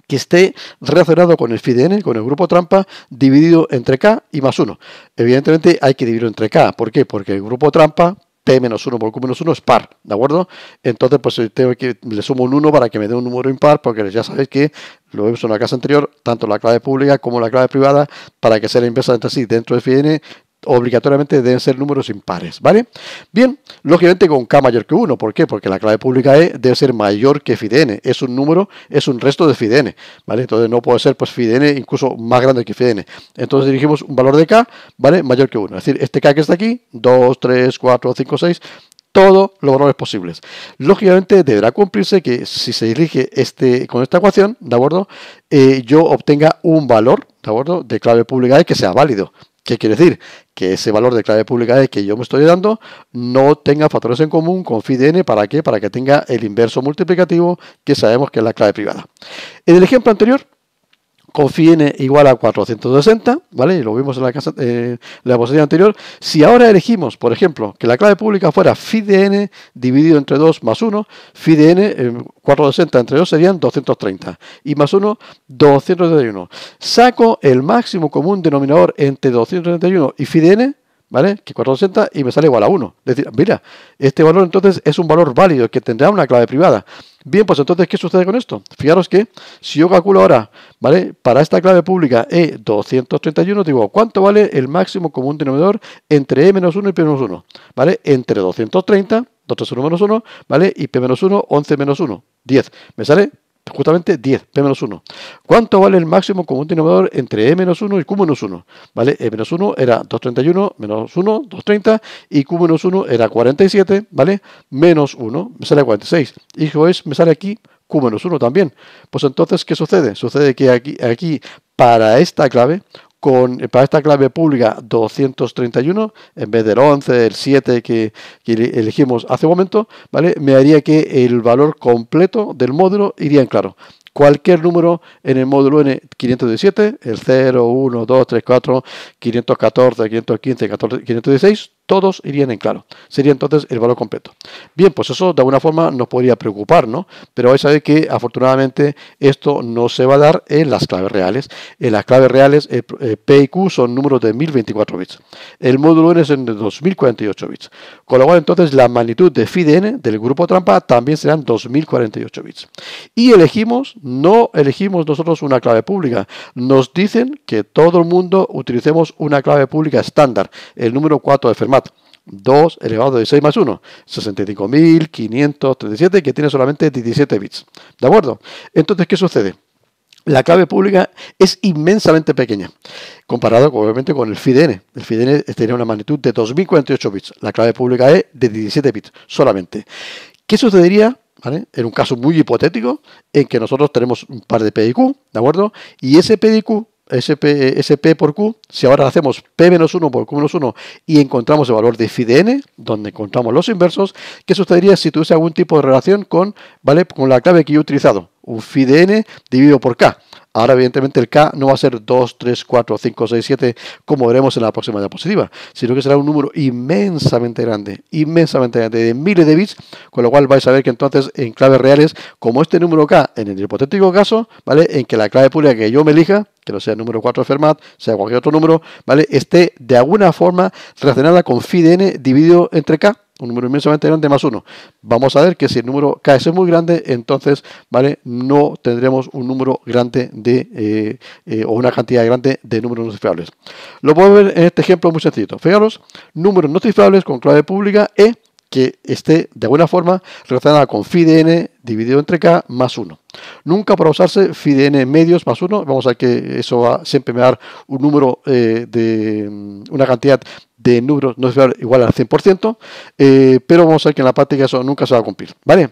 que esté relacionado con el FIDN, con el grupo trampa, dividido entre K y más 1. Evidentemente hay que dividirlo entre K. ¿Por qué? Porque el grupo trampa T menos 1 por Q menos 1 es par, ¿de acuerdo? Entonces, pues eh, tengo que, le sumo un 1 para que me dé un número impar, porque ya sabéis que lo vemos en la casa anterior, tanto la clave pública como la clave privada, para que sea la inversa entre sí dentro de Fn, obligatoriamente deben ser números impares, ¿vale? Bien, lógicamente con k mayor que 1, ¿por qué? Porque la clave pública E debe ser mayor que fidn, es un número, es un resto de n, ¿vale? Entonces no puede ser pues n incluso más grande que n. Entonces dirigimos un valor de k, ¿vale? Mayor que 1, es decir, este k que está aquí, 2, 3, 4, 5, 6, todos los valores posibles. Lógicamente deberá cumplirse que si se dirige este, con esta ecuación, ¿de acuerdo? Eh, yo obtenga un valor, ¿de acuerdo? De clave pública E que sea válido, ¿Qué quiere decir? Que ese valor de clave pública es que yo me estoy dando no tenga factores en común con FIDN. ¿Para qué? Para que tenga el inverso multiplicativo que sabemos que es la clave privada. En el ejemplo anterior confíen igual a 460, ¿vale? Y lo vimos en la, casa, eh, la posición anterior. Si ahora elegimos, por ejemplo, que la clave pública fuera n dividido entre 2 más 1, de n, 460 entre 2 serían 230 y más 1, 231. Saco el máximo común denominador entre 231 y de n, ¿vale? Que 480 y me sale igual a 1. Es decir, mira, este valor entonces es un valor válido que tendrá una clave privada. Bien, pues entonces, ¿qué sucede con esto? Fijaros que si yo calculo ahora, ¿vale? Para esta clave pública E231, digo, ¿cuánto vale el máximo común denominador entre E-1 y P-1? ¿Vale? Entre 230, 231 1, ¿vale? Y P-1, 11 menos 1, 10. Me sale justamente 10, P-1. ¿Cuánto vale el máximo común denominador entre E-1 y Q-1? ¿Vale? E-1 era 231 menos 1, 230, y Q-1 era 47, ¿vale? Menos 1, me sale 46. Y es, me sale aquí Q-1 también. Pues entonces, ¿qué sucede? Sucede que aquí, aquí para esta clave, eh, para esta clave pública 231, en vez del 11, el 7 que, elegimos hace un momento, ¿vale? me haría que el valor completo del módulo iría en claro cualquier número en el módulo N517, el 0, 1, 2, 3, 4, 514, 515, 516, todos irían en claro. Sería entonces el valor completo. Bien, pues eso de alguna forma nos podría preocupar, ¿no? Pero vais a ver que afortunadamente esto no se va a dar en las claves reales. En las claves reales eh, P y Q son números de 1024 bits. El módulo N es de 2048 bits. Con lo cual entonces la magnitud de FIDN del grupo trampa también serán 2048 bits. Y elegimos, no elegimos nosotros una clave pública. Nos dicen que todo el mundo utilicemos una clave pública estándar, el número 4 de Fermat 2 elevado a 16 más 1, 65.537, que tiene solamente 17 bits. ¿De acuerdo? Entonces, ¿qué sucede? La clave pública es inmensamente pequeña, comparado obviamente con el FIDN. El FIDN tenía una magnitud de 2048 bits. La clave pública es de 17 bits solamente. ¿Qué sucedería ¿Vale? En un caso muy hipotético, en que nosotros tenemos un par de PDQ, ¿de acuerdo? Y ese PDQ SP, SP por Q, si ahora hacemos P-1 menos por Q-1 menos y encontramos el valor de phi de n, donde encontramos los inversos, ¿qué sucedería si tuviese algún tipo de relación con, ¿vale? con la clave que yo he utilizado? Un phi de n dividido por K. Ahora, evidentemente, el K no va a ser 2, 3, 4, 5, 6, 7, como veremos en la próxima diapositiva, sino que será un número inmensamente grande, inmensamente grande, de miles de bits, con lo cual vais a ver que entonces en claves reales, como este número K, en el hipotético caso, ¿vale? En que la clave pública que yo me elija, que no sea el número 4 de Fermat, sea cualquier otro número, ¿vale? Esté de alguna forma relacionada con phi de n dividido entre K, un número inmensamente grande más uno. Vamos a ver que si el número cae es muy grande, entonces ¿vale? no tendremos un número grande de eh, eh, o una cantidad grande de números no cifrables. Lo podemos ver en este ejemplo muy sencillo. Fijaros, números no con clave pública E que esté de alguna forma relacionada con n dividido entre K más 1. Nunca para usarse n medios más 1, vamos a ver que eso va siempre me dar un número eh, de mm, una cantidad de números no es igual al 100%, eh, pero vamos a ver que en la práctica eso nunca se va a cumplir, ¿vale?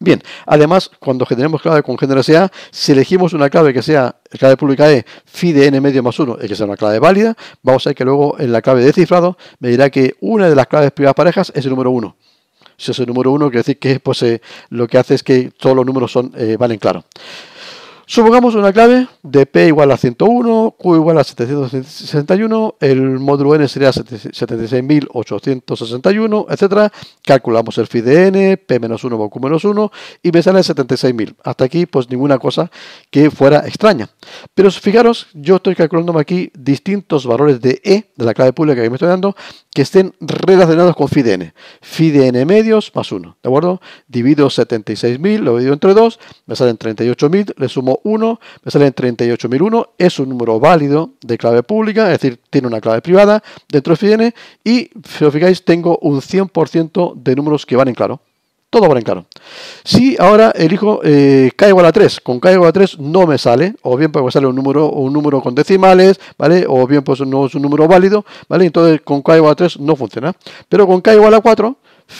Bien, además, cuando generemos clave con SA, si elegimos una clave que sea clave pública E, fi de n medio más 1, es que sea una clave válida, vamos a ver que luego en la clave de cifrado me dirá que una de las claves privadas parejas es el número 1. Si es el número 1, quiere decir que pues, eh, lo que hace es que todos los números son, eh, valen claro. Supongamos una clave de P igual a 101, Q igual a 761, el módulo N sería 76.861, etc. Calculamos el phi de N, P-1 por Q-1 y me sale 76.000. Hasta aquí pues ninguna cosa que fuera extraña. Pero fijaros, yo estoy calculándome aquí distintos valores de E, de la clave pública que me estoy dando, que estén relacionados con phi de N. Phi de N medios más 1, ¿de acuerdo? Divido 76.000, lo divido entre 2, me salen 38.000, le sumo 1, me en 38001, es un número válido de clave pública, es decir, tiene una clave privada dentro de y si os fijáis tengo un 100% de números que van en claro. Todo va en claro. Si ahora elijo eh, K igual a 3, con K igual a 3 no me sale, o bien pues sale un número, un número con decimales, ¿vale? O bien pues no es un número válido, ¿vale? Entonces con K igual a 3 no funciona. Pero con K igual a 4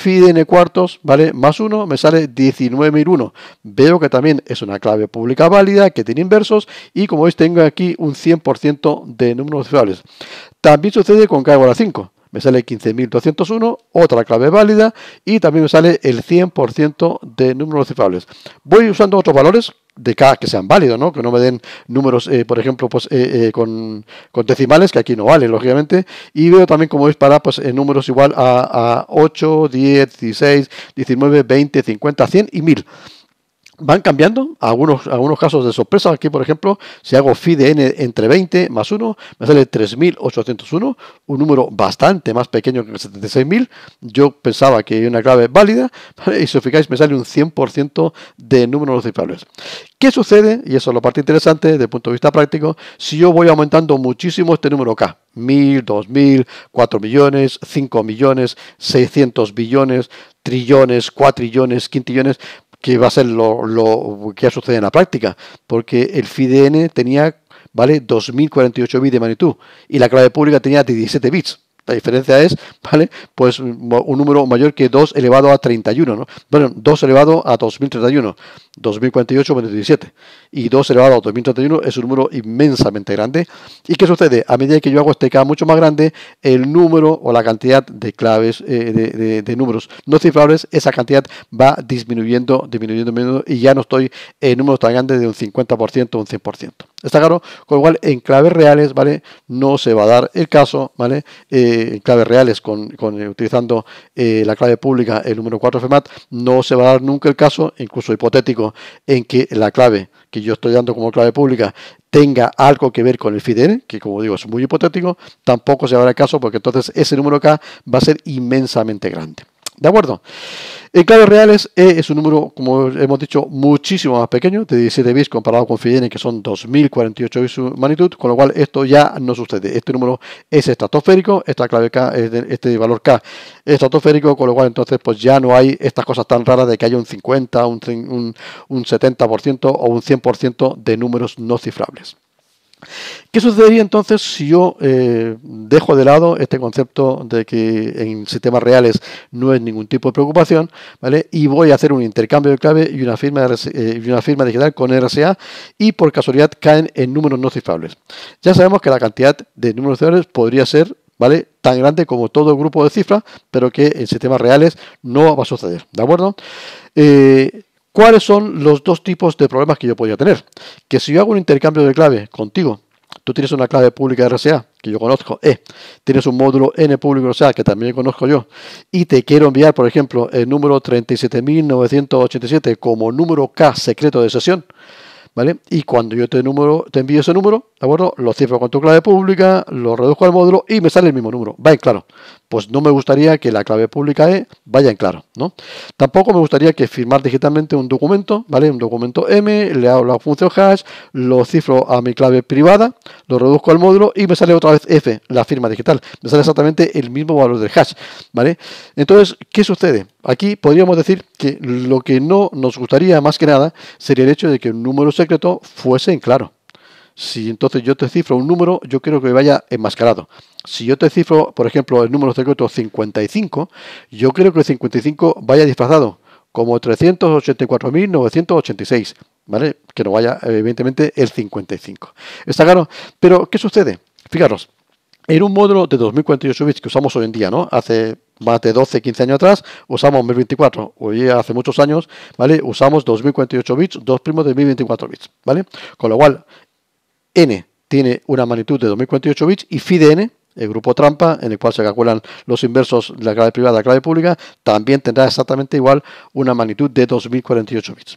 N cuartos vale más 1, me sale 19.001. Veo que también es una clave pública válida, que tiene inversos y como veis tengo aquí un 100% de números fiables. También sucede con K igual a 5 me sale 15.201, otra clave válida y también me sale el 100% de números cifables. Voy usando otros valores de cada que sean válidos, ¿no? que no me den números, eh, por ejemplo, pues eh, eh, con, decimales, que aquí no vale, lógicamente, y veo también como veis para pues, números igual a, a 8, 10, 16, 19, 20, 50, 100 y 1000 van cambiando, algunos, algunos casos de sorpresa. Aquí, por ejemplo, si hago phi de n entre 20 más 1, me sale 3801, un número bastante más pequeño que el 76000. Yo pensaba que era una clave válida, y si os fijáis, me sale un 100% de números cifrables. ¿Qué sucede? Y eso es la parte interesante desde el punto de vista práctico, si yo voy aumentando muchísimo este número K. 1000, 2000, 4 millones, 5 millones, 600 billones, trillones, cuatrillones, quintillones que va a ser lo, lo que sucede en la práctica, porque el FIDN tenía, ¿vale? 2048 bits de magnitud y la clave pública tenía 17 bits. La diferencia es, ¿vale? Pues un número mayor que 2 elevado a 31, ¿no? Bueno, 2 elevado a 2031, 2048 menos 17. Y 2 elevado a 2031 es un número inmensamente grande. ¿Y qué sucede? A medida que yo hago este K mucho más grande, el número o la cantidad de claves, eh, de, números no cifrables, esa cantidad va disminuyendo, disminuyendo, disminuyendo, y ya no estoy en números tan grandes de un 50%, un 100%. ¿Está claro? Con lo cual, en claves reales, ¿vale? No se va a dar el caso, ¿vale? Eh, en claves reales, con, eh, utilizando eh, la clave pública, el número 4 FMAT, no se va a dar nunca el caso, incluso hipotético, en que la clave que yo estoy dando como clave pública tenga algo que ver con el FIDEN, que como digo es muy hipotético, tampoco se va a dar el caso porque entonces ese número K va a ser inmensamente grande. ¿De acuerdo? En claves reales, E es un número, como hemos dicho, muchísimo más pequeño, de 17 bits comparado con Fidene, que son 2048 bits su magnitud, con lo cual esto ya no sucede. Este número es estratosférico, esta clave K, este valor K es estratosférico, con lo cual entonces pues ya no hay estas cosas tan raras de que haya un 50, un, un 70% o un 100% de números no cifrables. ¿Qué sucedería entonces si yo eh, dejo de lado este concepto de que en sistemas reales no es ningún tipo de preocupación ¿vale? y voy a hacer un intercambio de clave y una firma, eh, y una firma digital con RSA y por casualidad caen en números no cifrables? Ya sabemos que la cantidad de números cifrables podría ser ¿vale? tan grande como todo el grupo de cifras, pero que en sistemas reales no va a suceder. ¿De acuerdo? Eh, ¿Cuáles son los dos tipos de problemas que yo podría tener? Que si yo hago un intercambio de clave contigo, tú tienes una clave pública RSA, que yo conozco, E, tienes un módulo N público RSA, que también conozco yo, y te quiero enviar, por ejemplo, el número 37.987 como número K secreto de sesión, ¿vale? Y cuando yo te, número, te envío ese número, ¿de acuerdo? Lo cifro con tu clave pública, lo reduzco al módulo y me sale el mismo número. Vale, claro, pues no me gustaría que la clave pública E vaya en claro, ¿no? Tampoco me gustaría que firmar digitalmente un documento, ¿vale? Un documento M, le hago la función hash, lo cifro a mi clave privada, lo reduzco al módulo y me sale otra vez F, la firma digital. Me sale exactamente el mismo valor del hash, ¿vale? Entonces, ¿qué sucede? Aquí podríamos decir que lo que no nos gustaría más que nada sería el hecho de que un número secreto fuese en claro. Si entonces yo te cifro un número, yo quiero que vaya enmascarado. Si yo te cifro, por ejemplo, el número secreto 55, yo quiero que el 55 vaya disfrazado como 384.986, ¿vale? Que no vaya, evidentemente, el 55. ¿Está claro? Pero, ¿qué sucede? Fijaros, en un módulo de 2048 bits que usamos hoy en día, ¿no? Hace más de 12, 15 años atrás, usamos 1024. Hoy, hace muchos años, ¿vale? Usamos 2048 bits, dos primos de 1024 bits, ¿vale? Con lo cual, N tiene una magnitud de 2048 bits y phi N, el grupo trampa, en el cual se calculan los inversos de la clave privada a la clave pública, también tendrá exactamente igual una magnitud de 2048 bits.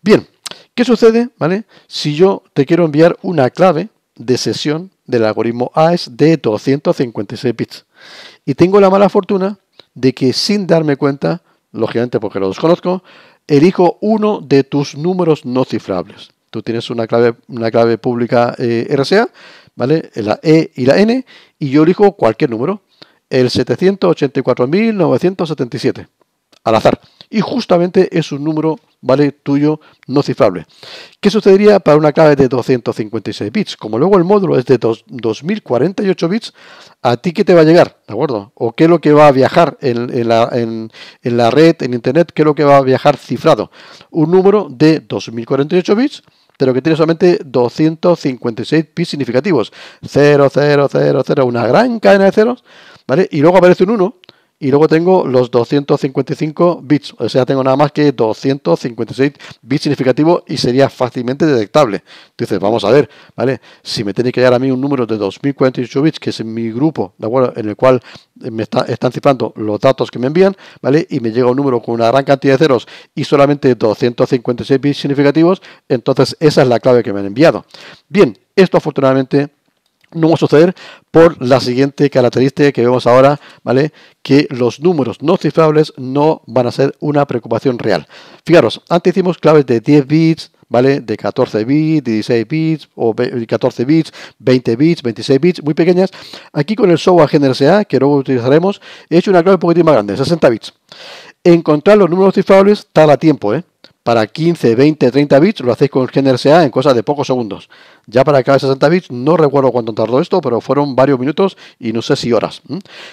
Bien, ¿qué sucede ¿vale? si yo te quiero enviar una clave de sesión del algoritmo AES de 256 bits? Y tengo la mala fortuna de que sin darme cuenta, lógicamente porque lo desconozco, elijo uno de tus números no cifrables. Tú tienes una clave, una clave pública eh, RSA, ¿vale? La E y la N, y yo elijo cualquier número, el 784.977, al azar. Y justamente es un número, ¿vale? Tuyo no cifrable. ¿Qué sucedería para una clave de 256 bits? Como luego el módulo es de 2048 bits, ¿a ti qué te va a llegar? ¿De acuerdo? ¿O qué es lo que va a viajar en, la, en la red, en internet? ¿Qué es lo que va a viajar cifrado? Un número de 2048 bits pero que tiene solamente 256 pis significativos. 0, 0, 0, 0, una gran cadena de ceros, ¿vale? Y luego aparece un 1, y luego tengo los 255 bits, o sea, tengo nada más que 256 bits significativos y sería fácilmente detectable. Entonces, vamos a ver, ¿vale? Si me tiene que dar a mí un número de 2048 bits, que es mi grupo, ¿de acuerdo? En el cual eh, me están cifrando los datos que me envían, ¿vale? Y me llega un número con una gran cantidad de ceros y solamente 256 bits significativos, entonces esa es la clave que me han enviado. Bien, esto afortunadamente no va a suceder por la siguiente característica que vemos ahora, ¿vale? Que los números no cifrables no van a ser una preocupación real. Fijaros, antes hicimos claves de 10 bits, ¿vale? De 14 bits, 16 bits, o 14 bits, 20 bits, 26 bits, muy pequeñas. Aquí con el software GNRSA, que luego utilizaremos, he hecho una clave un poquitín más grande, 60 bits. Encontrar los números cifrables tarda tiempo, ¿eh? para 15, 20, 30 bits lo hacéis con GNRSA en cosas de pocos segundos. Ya para de 60 bits, no recuerdo cuánto tardó esto, pero fueron varios minutos y no sé si horas.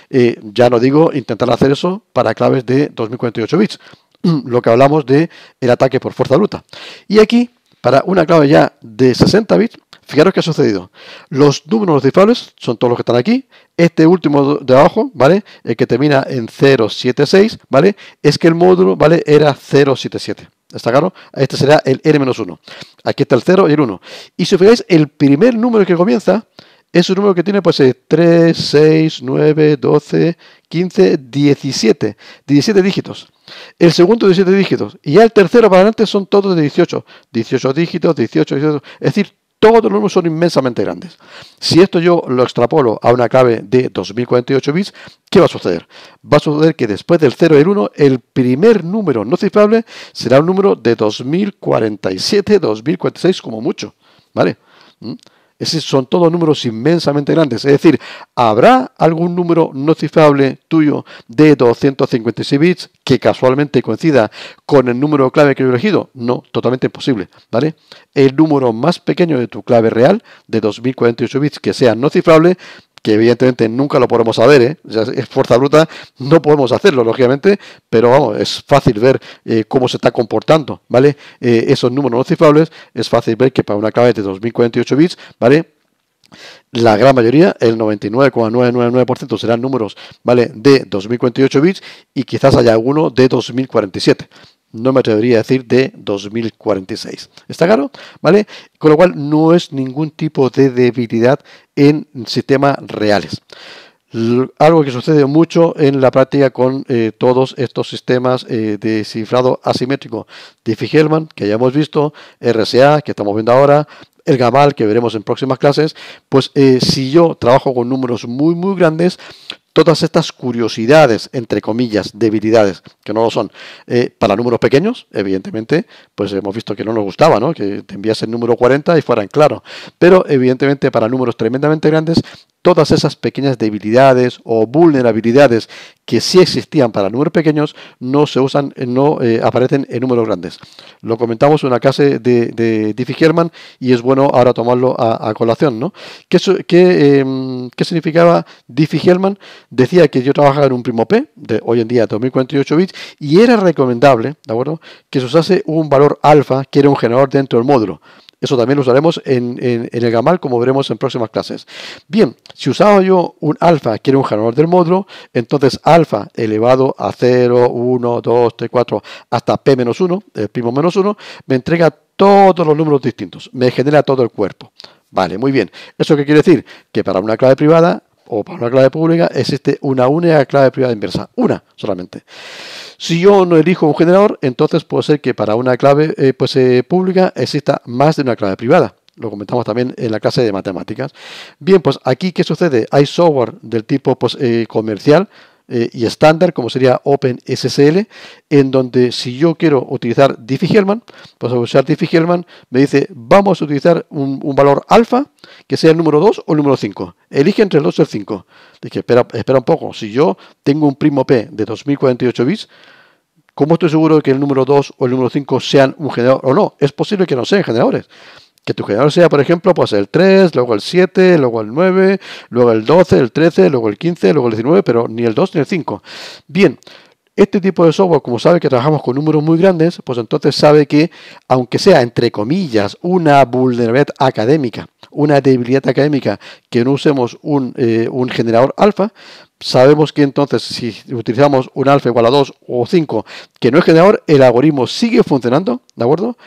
Eh, ya no digo intentar hacer eso para claves de 2048 bits, lo que hablamos de el ataque por fuerza bruta. Y aquí, para una clave ya de 60 bits, fijaros qué ha sucedido. Los números cifrables son todos los que están aquí. Este último de abajo, ¿vale? El que termina en 076, ¿vale? Es que el módulo, ¿vale? Era 077. ¿Está claro? Este será el n-1. Aquí está el 0 y el 1. Y si os fijáis, el primer número que comienza es un número que tiene pues 3, 6, 9, 12, 15, 17. 17 dígitos. El segundo 17 dígitos. Y ya el tercero para adelante son todos de 18. 18 dígitos, 18, 18. Es decir, todos los números son inmensamente grandes. Si esto yo lo extrapolo a una clave de 2048 bits, ¿qué va a suceder? Va a suceder que después del 0 y el 1, el primer número no cifrable será un número de 2047, 2046 como mucho. ¿Vale? ¿Mm? Esos son todos números inmensamente grandes. Es decir, habrá algún número no cifrable tuyo de 256 bits que casualmente coincida con el número clave que yo he elegido. No, totalmente imposible. ¿vale? El número más pequeño de tu clave real, de 2048 bits, que sea no cifrable, que evidentemente nunca lo podemos saber, ¿eh? es fuerza bruta, no podemos hacerlo, lógicamente, pero vamos, es fácil ver eh, cómo se está comportando, ¿vale? Eh, esos números no cifrables, es fácil ver que para una clave de 2048 bits, ¿vale? La gran mayoría, el 99,999% serán números, ¿vale? De 2048 bits y quizás haya alguno de 2047, no me atrevería a decir de 2046. ¿Está claro? ¿Vale? Con lo cual no es ningún tipo de debilidad en sistemas reales. Algo que sucede mucho en la práctica con eh, todos estos sistemas eh, de cifrado asimétrico de hellman que ya hemos visto, RSA, que estamos viendo ahora, el Gamal, que veremos en próximas clases, pues eh, si yo trabajo con números muy, muy grandes, todas estas curiosidades, entre comillas, debilidades, que no lo son, eh, para números pequeños, evidentemente, pues hemos visto que no nos gustaba, ¿no? Que te envías el número 40 y fueran claros. Pero, evidentemente, para números tremendamente grandes, todas esas pequeñas debilidades o vulnerabilidades que sí existían para números pequeños no se usan, eh, no eh, aparecen en números grandes. Lo comentamos en una clase de, de Diffie Hellman y es bueno ahora tomarlo a, colación. ¿no? ¿Qué, em, qué, significaba Diffie Hellman? Decía que yo trabajaba en un primo P, de hoy en día 2048 bits, y era recomendable ¿de acuerdo? que se usase un valor alfa que era un generador dentro del módulo. Eso también lo usaremos en, el Gamal, como veremos en próximas clases. Bien, si usado yo un alfa, que un generador del módulo, entonces alfa elevado a 0, 1, 2, 3, 4, hasta p-1, el primo menos 1, eh, me entrega todos los números distintos, me genera todo el cuerpo. Vale, muy bien. ¿Eso qué quiere decir? Que para una clave privada o para una clave pública existe una única clave privada inversa, una solamente. Si yo no elijo un generador, entonces puede ser que para una clave eh, pues, eh, pública exista más de una clave privada. Lo comentamos también en la clase de matemáticas. Bien, pues aquí, ¿qué sucede? Hay software del tipo pues, eh, comercial, eh, y estándar, como sería OpenSSL, en donde si yo quiero utilizar Diffie-Hellman, pues a usar Diffie-Hellman me dice, vamos a utilizar un, valor alfa que sea el número 2 o el número 5. Elige entre el 2 y el 5. Dije, espera, espera un poco, si yo tengo un primo P de 2048 bits, ¿Cómo estoy seguro de que el número 2 o el número 5 sean un generador o no? Es posible que no sean generadores que tu generador sea, por ejemplo, pues el 3, luego el 7, luego el 9, luego el 12, el 13, luego el 15, luego el 19, pero ni el 2 ni el 5. Bien, este tipo de software, como sabe que trabajamos con números muy grandes, pues entonces sabe que, aunque sea, entre comillas, una vulnerabilidad académica, una debilidad académica, que no usemos un, eh, un generador alfa, sabemos que entonces si utilizamos un alfa igual a 2 o 5, que no es generador, el algoritmo sigue funcionando, ¿de acuerdo?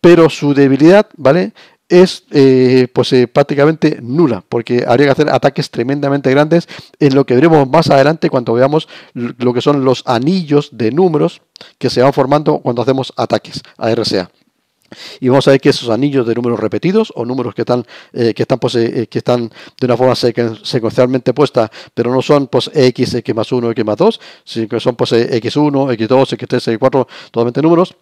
pero su debilidad, ¿vale? es eh, pues eh, prácticamente nula porque habría que hacer ataques tremendamente grandes en lo que veremos más adelante cuando veamos lo que son los anillos de números que se van formando cuando hacemos ataques a RSA y vamos a ver que esos anillos de números repetidos o números que están eh, que están pues, que están de una forma secuencialmente puesta pero no son pues x x más 1 x más 2 sino que son pues x1 x2 x3 x4 totalmente números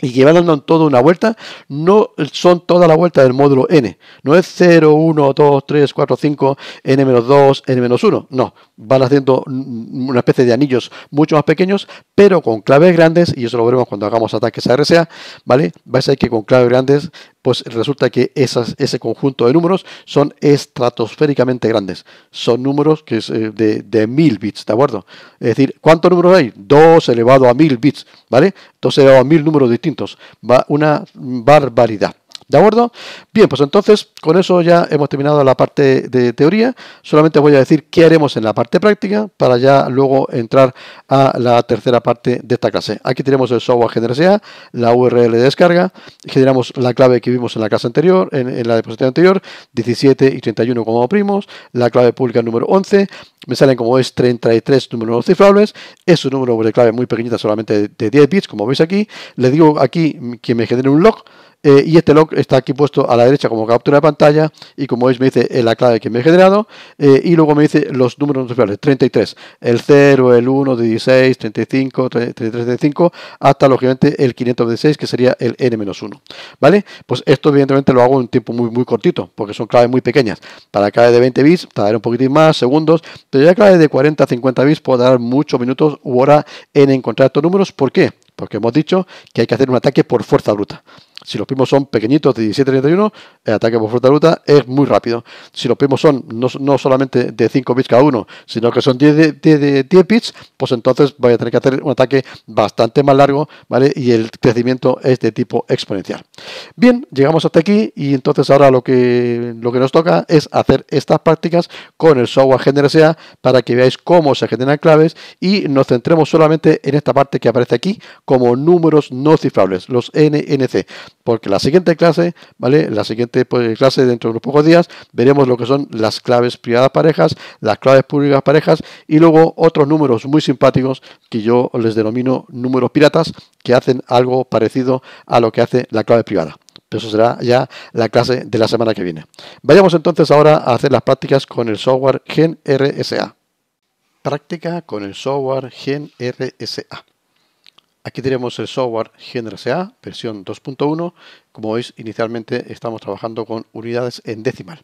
y que van dando toda una vuelta, no son toda la vuelta del módulo n. No es 0, 1, 2, 3, 4, 5, n-2, n-1. No, van haciendo una especie de anillos mucho más pequeños, pero con claves grandes, y eso lo veremos cuando hagamos ataques a RSA, ¿vale? Vais a ver que con claves grandes, pues resulta que esas, ese conjunto de números son estratosféricamente grandes. Son números que es eh, de, mil bits, ¿de acuerdo? Es decir, ¿cuántos números hay? 2 elevado a mil bits, ¿vale? 2 elevado a mil números distintos. Va una barbaridad. ¿De acuerdo? Bien, pues entonces con eso ya hemos terminado la parte de teoría. Solamente voy a decir qué haremos en la parte práctica para ya luego entrar a la tercera parte de esta clase. Aquí tenemos el software GNRSA, la URL de descarga, generamos la clave que vimos en la clase anterior, en, la diapositiva anterior, 17 y 31 como primos, la clave pública número 11, me salen como es 33 números cifrables, es un número de clave muy pequeñita, solamente de 10 bits, como veis aquí. Le digo aquí que me genere un log eh, y este log está aquí puesto a la derecha como captura de pantalla y como veis me dice eh, la clave que me he generado eh, y luego me dice los números 33, el 0, el 1, 16, 35, 33, 35 hasta lógicamente el 526 que sería el n-1 ¿vale? pues esto evidentemente lo hago en un tiempo muy muy cortito porque son claves muy pequeñas para clave de 20 bits tardaré un poquitín más segundos pero ya clave de 40 50 bits puedo dar muchos minutos u hora en encontrar estos números ¿por qué? porque hemos dicho que hay que hacer un ataque por fuerza bruta. Si los primos son pequeñitos, de 17-31, el ataque por fuerza bruta es muy rápido. Si los primos son no, solamente de 5 bits cada uno, sino que son 10 de, 10 bits, pues entonces voy a tener que hacer un ataque bastante más largo, ¿vale? Y el crecimiento es de tipo exponencial. Bien, llegamos hasta aquí y entonces ahora lo que, lo que nos toca es hacer estas prácticas con el software sea para que veáis cómo se generan claves y nos centremos solamente en esta parte que aparece aquí como números no cifrables, los NNC porque la siguiente clase, ¿vale? La siguiente pues, clase dentro de unos pocos días veremos lo que son las claves privadas parejas, las claves públicas parejas y luego otros números muy simpáticos que yo les denomino números piratas que hacen algo parecido a lo que hace la clave privada. Pero eso será ya la clase de la semana que viene. Vayamos entonces ahora a hacer las prácticas con el software GenRSA. Práctica con el software GenRSA. Aquí tenemos el software SA versión 2.1. Como veis, inicialmente estamos trabajando con unidades en decimal.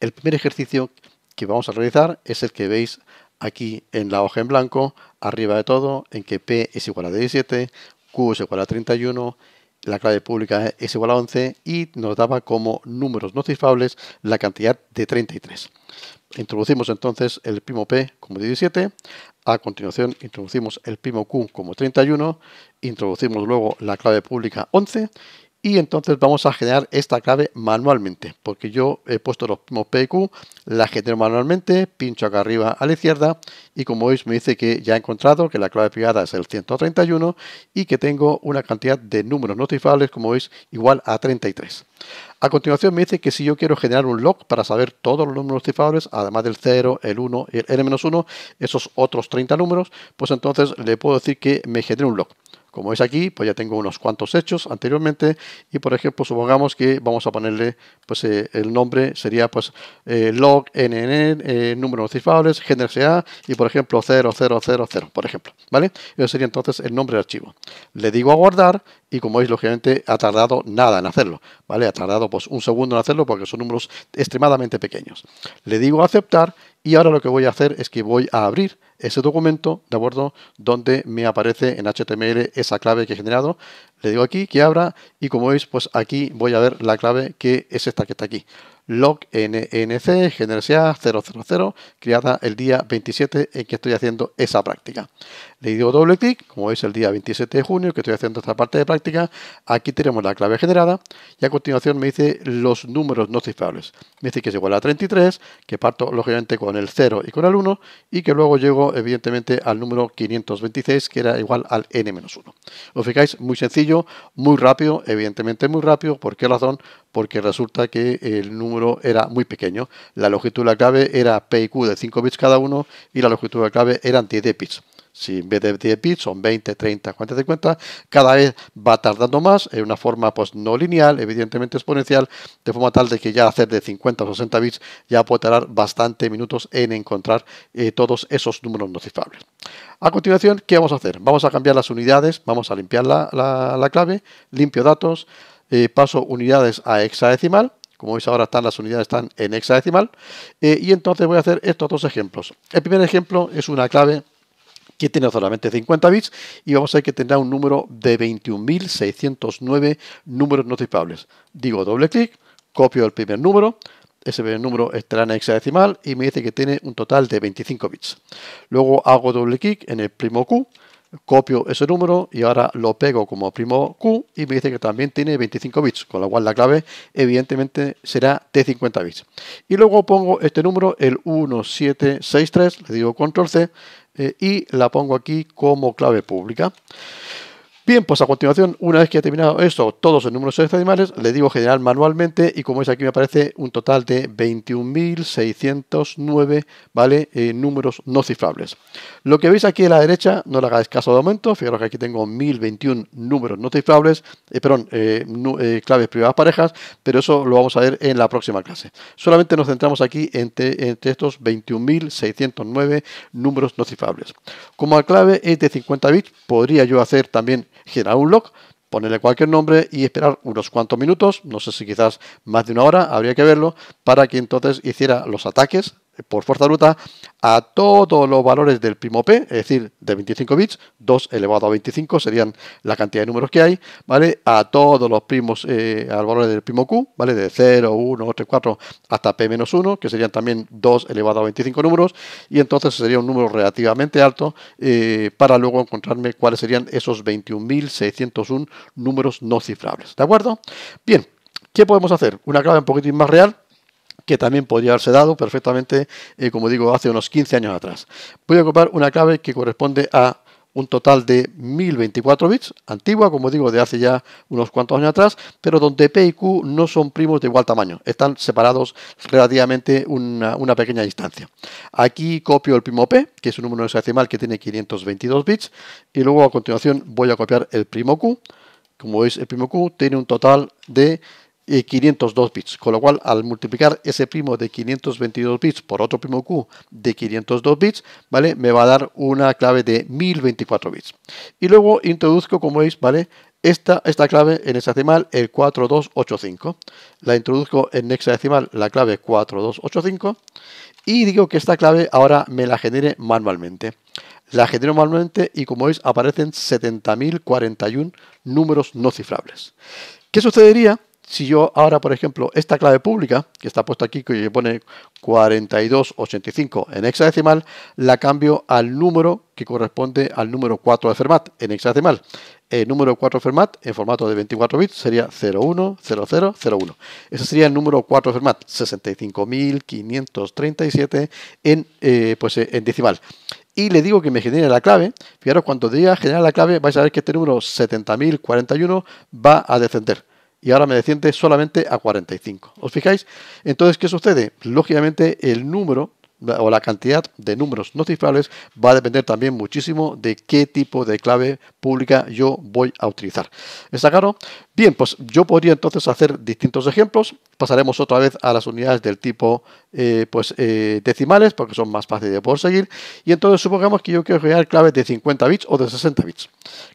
El primer ejercicio que vamos a realizar es el que veis aquí en la hoja en blanco, arriba de todo, en que P es igual a 17, Q es igual a 31, la clave pública es igual a 11 y nos daba como números no cifrables la cantidad de 33. Introducimos entonces el primo P como 17. A continuación introducimos el primo Q como 31, introducimos luego la clave pública 11 y entonces vamos a generar esta clave manualmente porque yo he puesto los mismos P la genero manualmente, pincho acá arriba a la izquierda y como veis me dice que ya he encontrado que la clave privada es el 131 y que tengo una cantidad de números notificables como veis igual a 33. A continuación me dice que si yo quiero generar un log para saber todos los números cifrables, además del 0, el 1, y el n-1, esos otros 30 números, pues entonces le puedo decir que me genere un log. Como veis aquí, pues ya tengo unos cuantos hechos anteriormente y por ejemplo supongamos que vamos a ponerle pues eh, el nombre sería pues eh, log nn eh, números cifrables género sea y por ejemplo 0000 por ejemplo, ¿vale? Eso sería entonces el nombre del archivo. Le digo a guardar y como veis lógicamente ha tardado nada en hacerlo, ¿vale? Ha tardado pues un segundo en hacerlo porque son números extremadamente pequeños. Le digo a aceptar y ahora lo que voy a hacer es que voy a abrir ese documento, ¿de acuerdo? Donde me aparece en HTML esa clave que he generado. Le digo aquí que abra y como veis, pues aquí voy a ver la clave que es esta que está aquí. Log nnc genercia 000 creada el día 27 en que estoy haciendo esa práctica. Le digo doble clic, como veis el día 27 de junio que estoy haciendo esta parte de práctica, aquí tenemos la clave generada y a continuación me dice los números no cifrables. Me dice que es igual a 33, que parto lógicamente con el 0 y con el 1 y que luego llego evidentemente al número 526 que era igual al n-1. Os fijáis, muy sencillo, muy rápido, evidentemente muy rápido. ¿Por qué razón? Porque resulta que el número era muy pequeño. La longitud de la clave era Q de 5 bits cada uno y la longitud de la clave eran 10 bits si en vez de 10 bits son 20, 30, 40, 50, cada vez va tardando más en una forma pues no lineal, evidentemente exponencial, de forma tal de que ya hacer de 50 o 60 bits ya puede tardar bastante minutos en encontrar eh, todos esos números no cifrables. A continuación, ¿qué vamos a hacer? Vamos a cambiar las unidades, vamos a limpiar la, clave, limpio datos, eh, paso unidades a hexadecimal, como veis ahora están las unidades están en hexadecimal, eh, y entonces voy a hacer estos dos ejemplos. El primer ejemplo es una clave que tiene solamente 50 bits y vamos a ver que tendrá un número de 21.609 números notificables. Digo doble clic, copio el primer número, ese primer número estará en hexadecimal y me dice que tiene un total de 25 bits. Luego hago doble clic en el primo Q, copio ese número y ahora lo pego como primo Q y me dice que también tiene 25 bits, con lo cual la clave evidentemente será de 50 bits. Y luego pongo este número, el 1763, le digo control C, eh, y la pongo aquí como clave pública. Bien, pues a continuación, una vez que he terminado esto, todos los números hexadecimales, le digo general manualmente y como veis aquí me aparece un total de 21.609 ¿vale? Eh, números no cifrables. Lo que veis aquí a la derecha, no le hagáis caso de aumento, fijaros que aquí tengo 1.021 números no cifrables, eh, perdón, eh, claves privadas parejas, pero eso lo vamos a ver en la próxima clase. Solamente nos centramos aquí entre, entre estos 21.609 números no cifrables. Como la clave es de 50 bits, podría yo hacer también generar un log, ponerle cualquier nombre y esperar unos cuantos minutos, no sé si quizás más de una hora, habría que verlo, para que entonces hiciera los ataques por fuerza bruta a todos los valores del primo P, es decir, de 25 bits, 2 elevado a 25 serían la cantidad de números que hay, ¿vale? A todos los primos, eh, a valores del primo Q, ¿vale? De 0, 1, 3, 4 hasta P-1, que serían también 2 elevado a 25 números, y entonces sería un número relativamente alto eh, para luego encontrarme cuáles serían esos 21.601 números no cifrables, ¿de acuerdo? Bien, ¿qué podemos hacer? Una clave un poquitín más real, que también podría haberse dado perfectamente, eh, como digo, hace unos 15 años atrás. Voy a copiar una clave que corresponde a un total de 1024 bits, antigua, como digo, de hace ya unos cuantos años atrás, pero donde P y Q no son primos de igual tamaño, están separados relativamente una, una, pequeña distancia. Aquí copio el primo P, que es un número hexadecimal que tiene 522 bits, y luego a continuación voy a copiar el primo Q. Como veis, el primo Q tiene un total de 502 bits, con lo cual al multiplicar ese primo de 522 bits por otro primo Q de 502 bits, ¿vale? Me va a dar una clave de 1024 bits. Y luego introduzco, como veis, ¿vale? Esta, esta clave en hexadecimal, el 4285. La introduzco en hexadecimal, la clave 4285. Y digo que esta clave ahora me la genere manualmente. La genero manualmente y como veis aparecen 70.041 números no cifrables. ¿Qué sucedería si yo ahora, por ejemplo, esta clave pública, que está puesta aquí, que pone 4285 en hexadecimal, la cambio al número que corresponde al número 4 de Fermat en hexadecimal. El número 4 de Fermat en formato de 24 bits sería 010001. Ese sería el número 4 de Fermat, 65.537 en, eh, pues, eh, en decimal y le digo que me genere la clave, fijaros cuando diga generar la clave vais a ver que este número 70.041 va a descender y ahora me desciende solamente a 45. ¿Os fijáis? Entonces, ¿qué sucede? Lógicamente el número o la cantidad de números no cifrables va a depender también muchísimo de qué tipo de clave pública yo voy a utilizar. ¿Está claro? Bien, pues yo podría entonces hacer distintos ejemplos. Pasaremos otra vez a las unidades del tipo eh, pues, eh, decimales, porque son más fáciles de poder seguir. Y entonces supongamos que yo quiero generar claves de 50 bits o de 60 bits.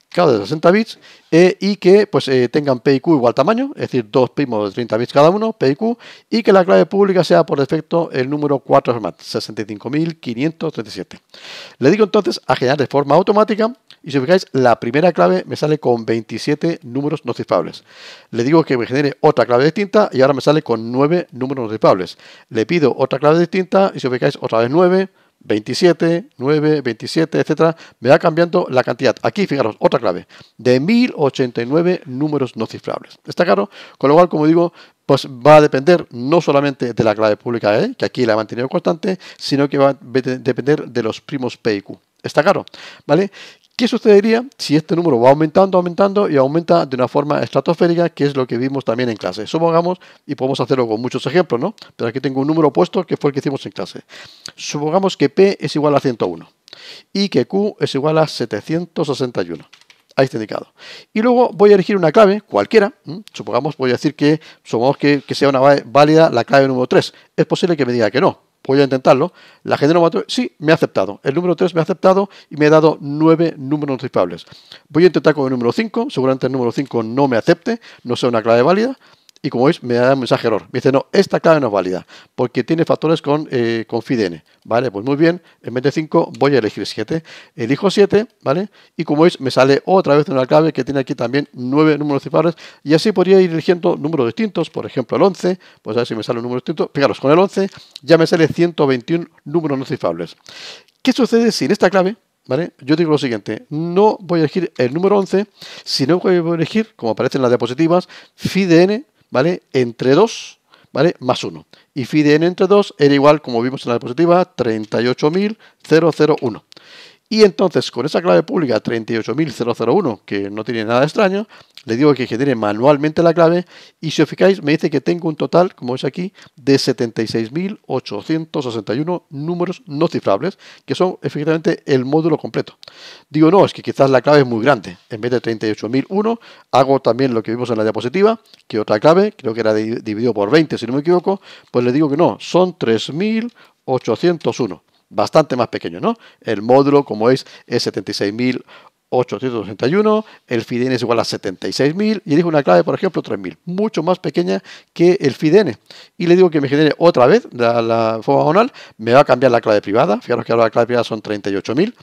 Cada de 60 bits eh, y que pues tengan P y Q igual tamaño, es decir, dos primos de 30 bits cada uno, P y Q, y que la clave pública sea por defecto el número 4 65.537. Le digo entonces a generar de forma automática y si os fijáis, la primera clave me sale con 27 números no cifrables. Le digo que me genere otra clave distinta y ahora me sale con 9 números no cifrables. Le pido otra clave distinta y si os fijáis, otra vez 9, 27, 9, 27, etcétera, me va cambiando la cantidad. Aquí, fijaros, otra clave, de 1089 números no cifrables. ¿Está claro? Con lo cual, como digo, pues va a depender no solamente de la clave pública E, que aquí la he mantenido constante, sino que va a depender de los primos P y Q. ¿Está claro? ¿Vale? ¿Qué sucedería si este número va aumentando, aumentando y aumenta de una forma estratosférica, que es lo que vimos también en clase? Supongamos, y podemos hacerlo con muchos ejemplos, ¿no? Pero aquí tengo un número opuesto que fue el que hicimos en clase. Supongamos que P es igual a 101 y que Q es igual a 761. Ahí está indicado. Y luego voy a elegir una clave, cualquiera. Supongamos, voy a decir que, supongamos que sea una válida la clave número 3. Es posible que me diga que no, voy a intentarlo. La gente sí, me ha aceptado. El número 3 me ha aceptado y me ha dado 9 números notificables. Voy a intentar con el número 5, seguramente el número 5 no me acepte, no sea una clave válida. Y como veis, me da un mensaje error. Me dice, no, esta clave no es válida, porque tiene factores con, eh, con FIDN. Vale, pues muy bien, en vez de 5 voy a elegir 7. Elijo 7, ¿vale? Y como veis, me sale otra vez una clave que tiene aquí también 9 números cifrables. Y así podría ir eligiendo números distintos, por ejemplo el 11, pues a ver si me sale un número distinto. Fijaros, con el 11 ya me sale 121 números no cifrables. ¿Qué sucede si en esta clave ¿Vale? Yo digo lo siguiente, no voy a elegir el número 11, sino que voy a elegir, como aparece en las diapositivas, FIDN ¿vale? Entre 2, ¿vale? Más 1. Y fi de n entre 2 era igual, como vimos en la diapositiva, 38.001. Y entonces, con esa clave pública 38001, que no tiene nada extraño, le digo que genere manualmente la clave y si os fijáis me dice que tengo un total, como es aquí, de 76.861 números no cifrables, que son efectivamente el módulo completo. Digo, no, es que quizás la clave es muy grande. En vez de 38.001, hago también lo que vimos en la diapositiva, que otra clave, creo que era dividido por 20, si no me equivoco, pues le digo que no, son 3.801 bastante más pequeño, ¿no? El módulo, como es, es 76.861, el FIDN es igual a 76.000 y elijo una clave, por ejemplo, 3.000, mucho más pequeña que el FIDN. Y le digo que me genere otra vez la, forma forma me va a cambiar la clave privada, fijaros que ahora la clave privada son 38.000,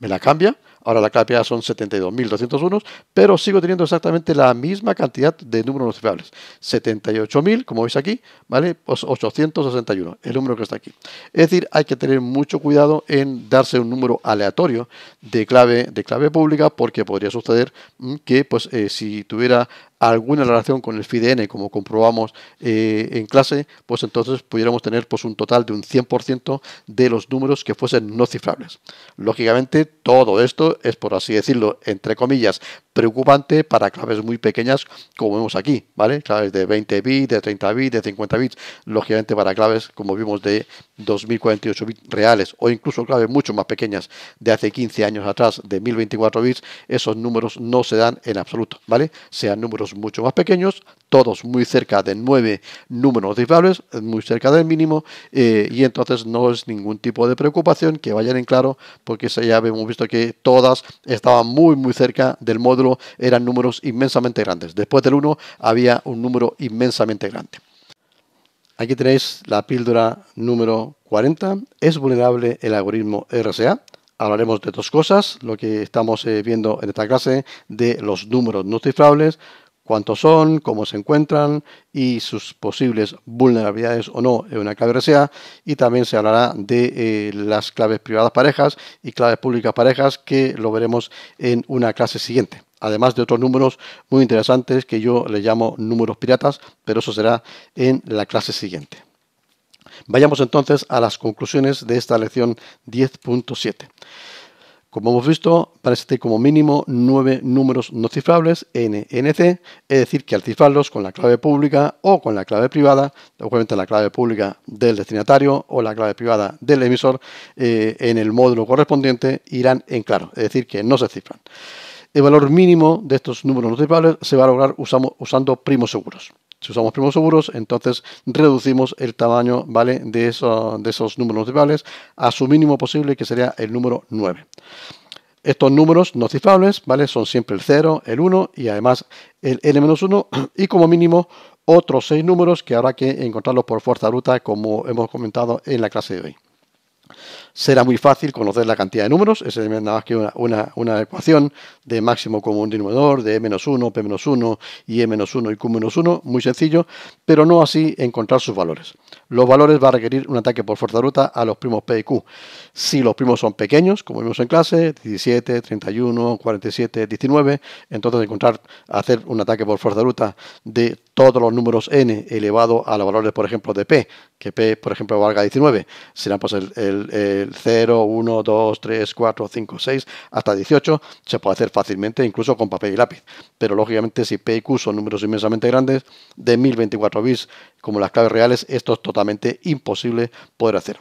me la cambia, Ahora la clave son 72.201, pero sigo teniendo exactamente la misma cantidad de números notificables. 78.000, como veis aquí, ¿vale? Pues 861, el número que está aquí. Es decir, hay que tener mucho cuidado en darse un número aleatorio de clave, de clave pública, porque podría suceder mm, que pues, eh, si tuviera alguna relación con el FIDN, como comprobamos eh, en clase, pues entonces pudiéramos tener pues, un total de un 100% de los números que fuesen no cifrables. Lógicamente, todo esto es, por así decirlo, entre comillas, preocupante para claves muy pequeñas, como vemos aquí, ¿vale? Claves de 20 bits, de 30 bits, de 50 bits, lógicamente para claves, como vimos, de 2048 bits reales, o incluso claves mucho más pequeñas de hace 15 años atrás, de 1024 bits, esos números no se dan en absoluto, ¿vale? Sean números mucho más pequeños, todos muy cerca de nueve números dispares, muy cerca del mínimo, eh, y entonces no es ningún tipo de preocupación que vayan en claro, porque ya hemos visto que todas estaban muy, muy cerca del módulo, eran números inmensamente grandes. Después del 1 había un número inmensamente grande. Aquí tenéis la píldora número 40. ¿Es vulnerable el algoritmo RSA? Hablaremos de dos cosas, lo que estamos eh, viendo en esta clase de los números no cifrables, cuántos son, cómo se encuentran y sus posibles vulnerabilidades o no en una clave RSA. Y también se hablará de eh, las claves privadas parejas y claves públicas parejas que lo veremos en una clase siguiente. Además de otros números muy interesantes que yo le llamo números piratas, pero eso será en la clase siguiente. Vayamos entonces a las conclusiones de esta lección 10.7. Como hemos visto, parece como mínimo nueve números no cifrables NNC, es decir, que al cifrarlos con la clave pública o con la clave privada, obviamente la clave pública del destinatario o la clave privada del emisor, eh, en el módulo correspondiente irán en claro, es decir, que no se cifran. El valor mínimo de estos números no cifrables se va a lograr usando primos seguros. Si usamos primos seguros, entonces reducimos el tamaño ¿vale? de, de esos números cifrables a su mínimo posible, que sería el número 9. Estos números cifrables, ¿vale? son siempre el 0, el 1 y además el n-1 y como mínimo otros 6 números que habrá que encontrarlos por fuerza bruta como hemos comentado en la clase de hoy será muy fácil conocer la cantidad de números, es nada más que una, una, ecuación de máximo común denominador, de E-1, P-1 y E-1 y Q-1, muy sencillo, pero no así encontrar sus valores. Los valores va a requerir un ataque por fuerza ruta a los primos P y Q. Si los primos son pequeños, como vimos en clase, 17, 31, 47, 19, entonces encontrar, hacer un ataque por fuerza ruta de todos los números n elevado a los valores, por ejemplo, de p, que p, por ejemplo, valga 19, serán pues el, el, 0, 1, 2, 3, 4, 5, 6, hasta 18, se puede hacer fácilmente, incluso con papel y lápiz. Pero lógicamente, si p y q son números inmensamente grandes, de 1024 bits, como las claves reales, esto es totalmente imposible poder hacer.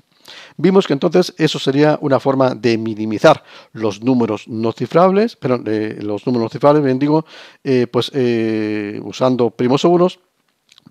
Vimos que entonces eso sería una forma de minimizar los números no cifrables, pero eh, los números no cifrables, bien digo, eh, pues eh, usando primos seguros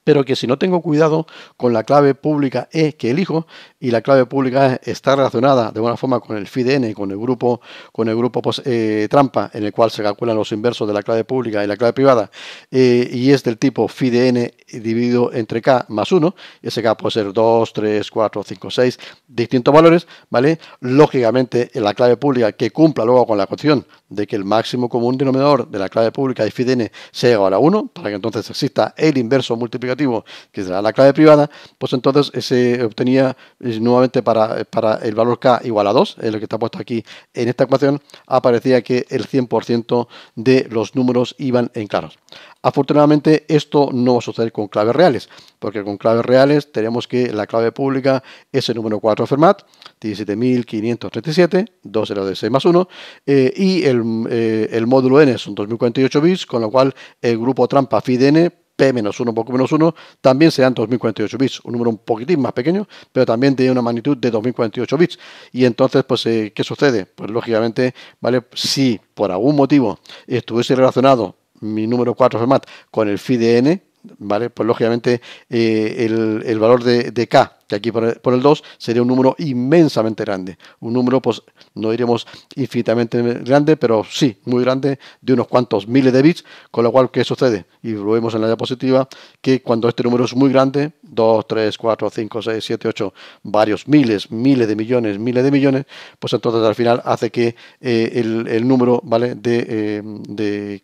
pero que si no tengo cuidado con la clave pública E que elijo y la clave pública e está relacionada de buena forma con el FIDN, con el grupo, con el grupo pues, eh, trampa en el cual se calculan los inversos de la clave pública y la clave privada eh, y es del tipo FIDN dividido entre K más 1, ese K puede ser 2, 3, 4, 5, 6, distintos valores, ¿vale? Lógicamente la clave pública que cumpla luego con la condición de que el máximo común denominador de la clave pública de f sea igual a 1, para que entonces exista el inverso multiplicativo, que será la clave privada, pues entonces eh, se obtenía eh, nuevamente para, para el valor k igual a 2, es lo que está puesto aquí en esta ecuación, aparecía que el 100% de los números iban en claros. Afortunadamente esto no va a suceder con claves reales, porque con claves reales tenemos que la clave pública es el número 4 Fermat, 17.537, 6 más 1, eh, y el, eh, el, módulo n son 2048 bits, con lo cual el grupo trampa N, P-1, poco menos 1, también serán 2048 bits, un número un poquitín más pequeño, pero también tiene una magnitud de 2048 bits. Y entonces, pues, eh, ¿qué sucede? Pues lógicamente, ¿vale? Si por algún motivo estuviese relacionado mi número 4 format con el FIDN, ¿vale? Pues lógicamente eh, el, el, valor de K que aquí por el, 2 sería un número inmensamente grande. Un número, pues no diríamos infinitamente grande, pero sí, muy grande, de unos cuantos miles de bits, con lo cual, ¿qué sucede? Y lo vemos en la diapositiva, que cuando este número es muy grande, 2, 3, 4, 5, 6, 7, 8, varios miles, miles de millones, miles de millones, pues entonces al final hace que eh, el, número, ¿vale? Eh, de,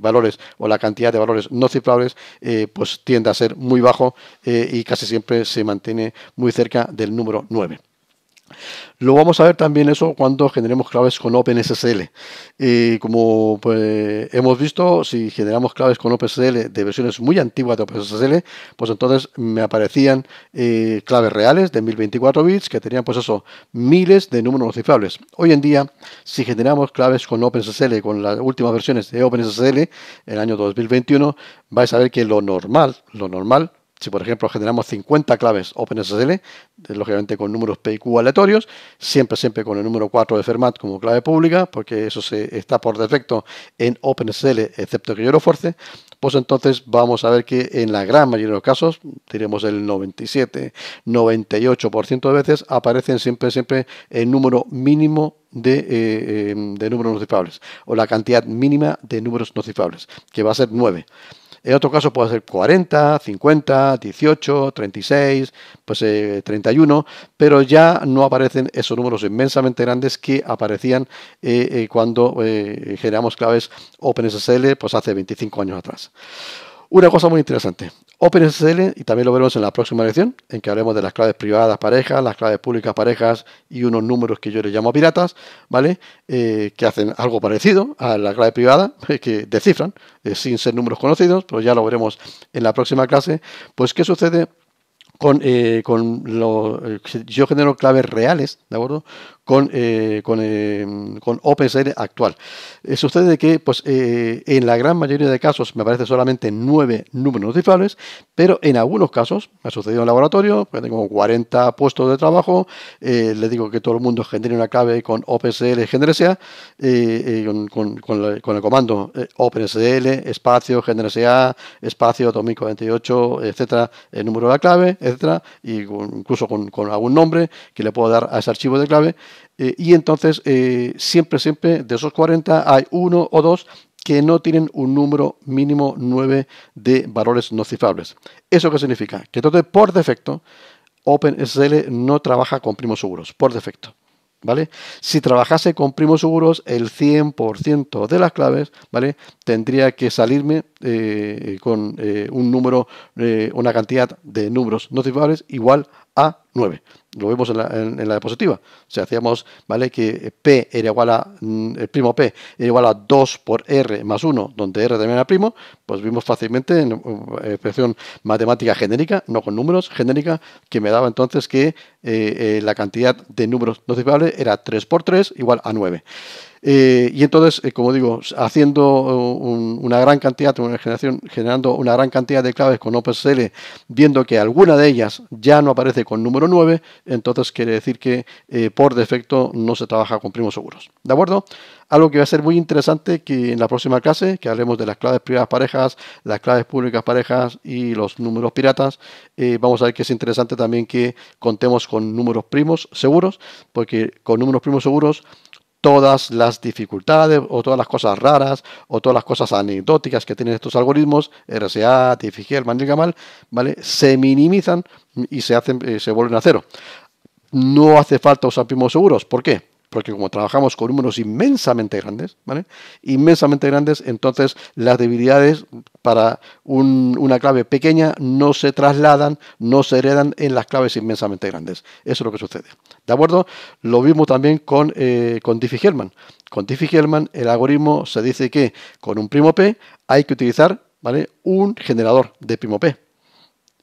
valores o la cantidad de valores no cifrables eh, pues tiende a ser muy bajo y casi siempre se mantiene tiene muy cerca del número 9. Lo vamos a ver también eso cuando generemos claves con OpenSSL. Y como pues, hemos visto, si generamos claves con OpenSSL de versiones muy antiguas de OpenSSL, pues entonces me aparecían eh, claves reales de 1024 bits que tenían pues eso, miles de números cifrables. Hoy en día, si generamos claves con OpenSSL, con las últimas versiones de OpenSSL, el año 2021, vais a ver que lo normal, lo normal, si por ejemplo generamos 50 claves OpenSSL, eh, lógicamente con números P y Q aleatorios, siempre, siempre con el número 4 de Fermat como clave pública, porque eso se, está por defecto en OpenSSL, excepto que yo lo force, pues entonces vamos a ver que en la gran mayoría de los casos, diremos el 97, 98% de veces, aparecen siempre, siempre el número mínimo de, eh, eh, números no o la cantidad mínima de números no cifrables, que va a ser 9. En otro caso puede ser 40, 50, 18, 36, pues 31, eh, pero ya no aparecen esos números inmensamente grandes que aparecían eh, eh, cuando generamos claves OpenSSL pues hace 25 años atrás. Una cosa muy interesante, OpenSSL, y también lo veremos en la próxima lección, en que hablaremos de las claves privadas parejas, las claves públicas parejas y unos números que yo les llamo piratas, ¿vale? Eh, que hacen algo parecido a la clave privada, eh, que descifran eh, sin ser números conocidos, pero ya lo veremos en la próxima clase. Pues, ¿qué sucede? Con, con lo, yo genero claves reales, ¿de acuerdo? con, eh, con, eh, con, actual. sucede que pues, eh, en la gran mayoría de casos me aparecen solamente nueve números notificables, pero en algunos casos, me ha sucedido en laboratorio, pues tengo 40 puestos de trabajo, eh, le digo que todo el mundo genere una clave con OpenSL, genere con, con, con, el comando OPSL, espacio, genere espacio, 2048, etcétera, el número de la clave, etcétera, y incluso con, algún nombre que le puedo dar a ese archivo de clave. Eh, y entonces, eh, siempre, siempre, de esos 40 hay uno o dos que no tienen un número mínimo 9 de valores no cifrables. ¿Eso qué significa? Que entonces, por defecto, OpenSL no trabaja con primos seguros, por defecto. ¿Vale? Si trabajase con primos seguros, el 100% de las claves, ¿vale? Tendría que salirme eh, con un número, una cantidad de números no cifrables igual 9. Lo vemos en la, en, la diapositiva. si hacíamos ¿vale? que P era igual a, mm, el primo P era igual a 2 por R más 1, donde R también era primo, pues vimos fácilmente en expresión matemática genérica, no con números, genérica, que me daba entonces que eh, eh, la cantidad de números no cifrables era 3 por 3 igual a 9. Eh, y entonces, eh, como digo, haciendo uh, una gran cantidad, una generación, generando una gran cantidad de claves con OpenSSL, viendo que alguna de ellas ya no aparece con número 9, entonces quiere decir que eh, por defecto no se trabaja con primos seguros. ¿De acuerdo? Algo que va a ser muy interesante que en la próxima clase, que hablemos de las claves privadas parejas, las claves públicas parejas y los números piratas, vamos a ver que es interesante también que contemos con números primos seguros, porque con números primos seguros todas las dificultades o todas las cosas raras o todas las cosas anecdóticas que tienen estos algoritmos, RSA, TFG, el ¿vale? Se minimizan y se, hacen, eh, se vuelven a cero. No hace falta usar primos seguros. ¿Por qué? porque como trabajamos con números inmensamente grandes, ¿vale? Inmensamente grandes, entonces las debilidades para una clave pequeña no se trasladan, no se heredan en las claves inmensamente grandes. Eso es lo que sucede. ¿De acuerdo? Lo mismo también con, eh, con Diffie-Hellman. Con Diffie-Hellman el algoritmo se dice que con un primo P hay que utilizar un generador de primo P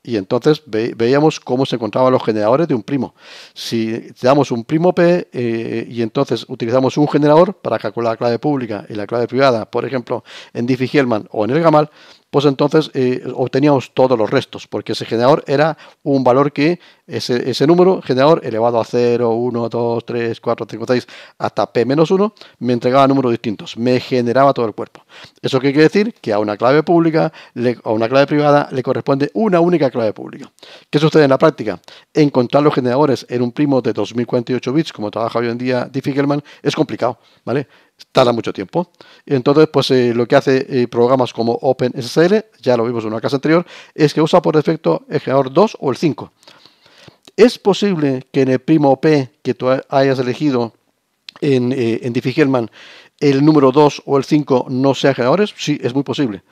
y entonces veíamos cómo se encontraban los generadores de un primo. Si damos un primo P eh, y entonces utilizamos un generador para calcular la clave pública y la clave privada, por ejemplo, en Diffie-Hellman o en el Gamal, pues entonces eh, obteníamos todos los restos, porque ese generador era un valor que, ese, número, generador elevado a 0, 1, 2, 3, 4, 5, 6, hasta P-1, me entregaba números distintos, me generaba todo el cuerpo. ¿Eso qué quiere decir? Que a una clave pública, a una clave privada, le corresponde una única clave pública. ¿Qué sucede en la práctica? Encontrar los generadores en un primo de 2048 bits, como trabaja hoy en día Diffie es complicado, ¿vale? tarda mucho tiempo. Entonces, pues eh, lo que hace eh, programas como OpenSSL, ya lo vimos en una casa anterior, es que usa por defecto el generador 2 o el 5. Es posible que en el primo P que tú hayas elegido en, eh, en Diffie-Hellman el número 2 o el 5 no sean generadores. Sí, es muy posible.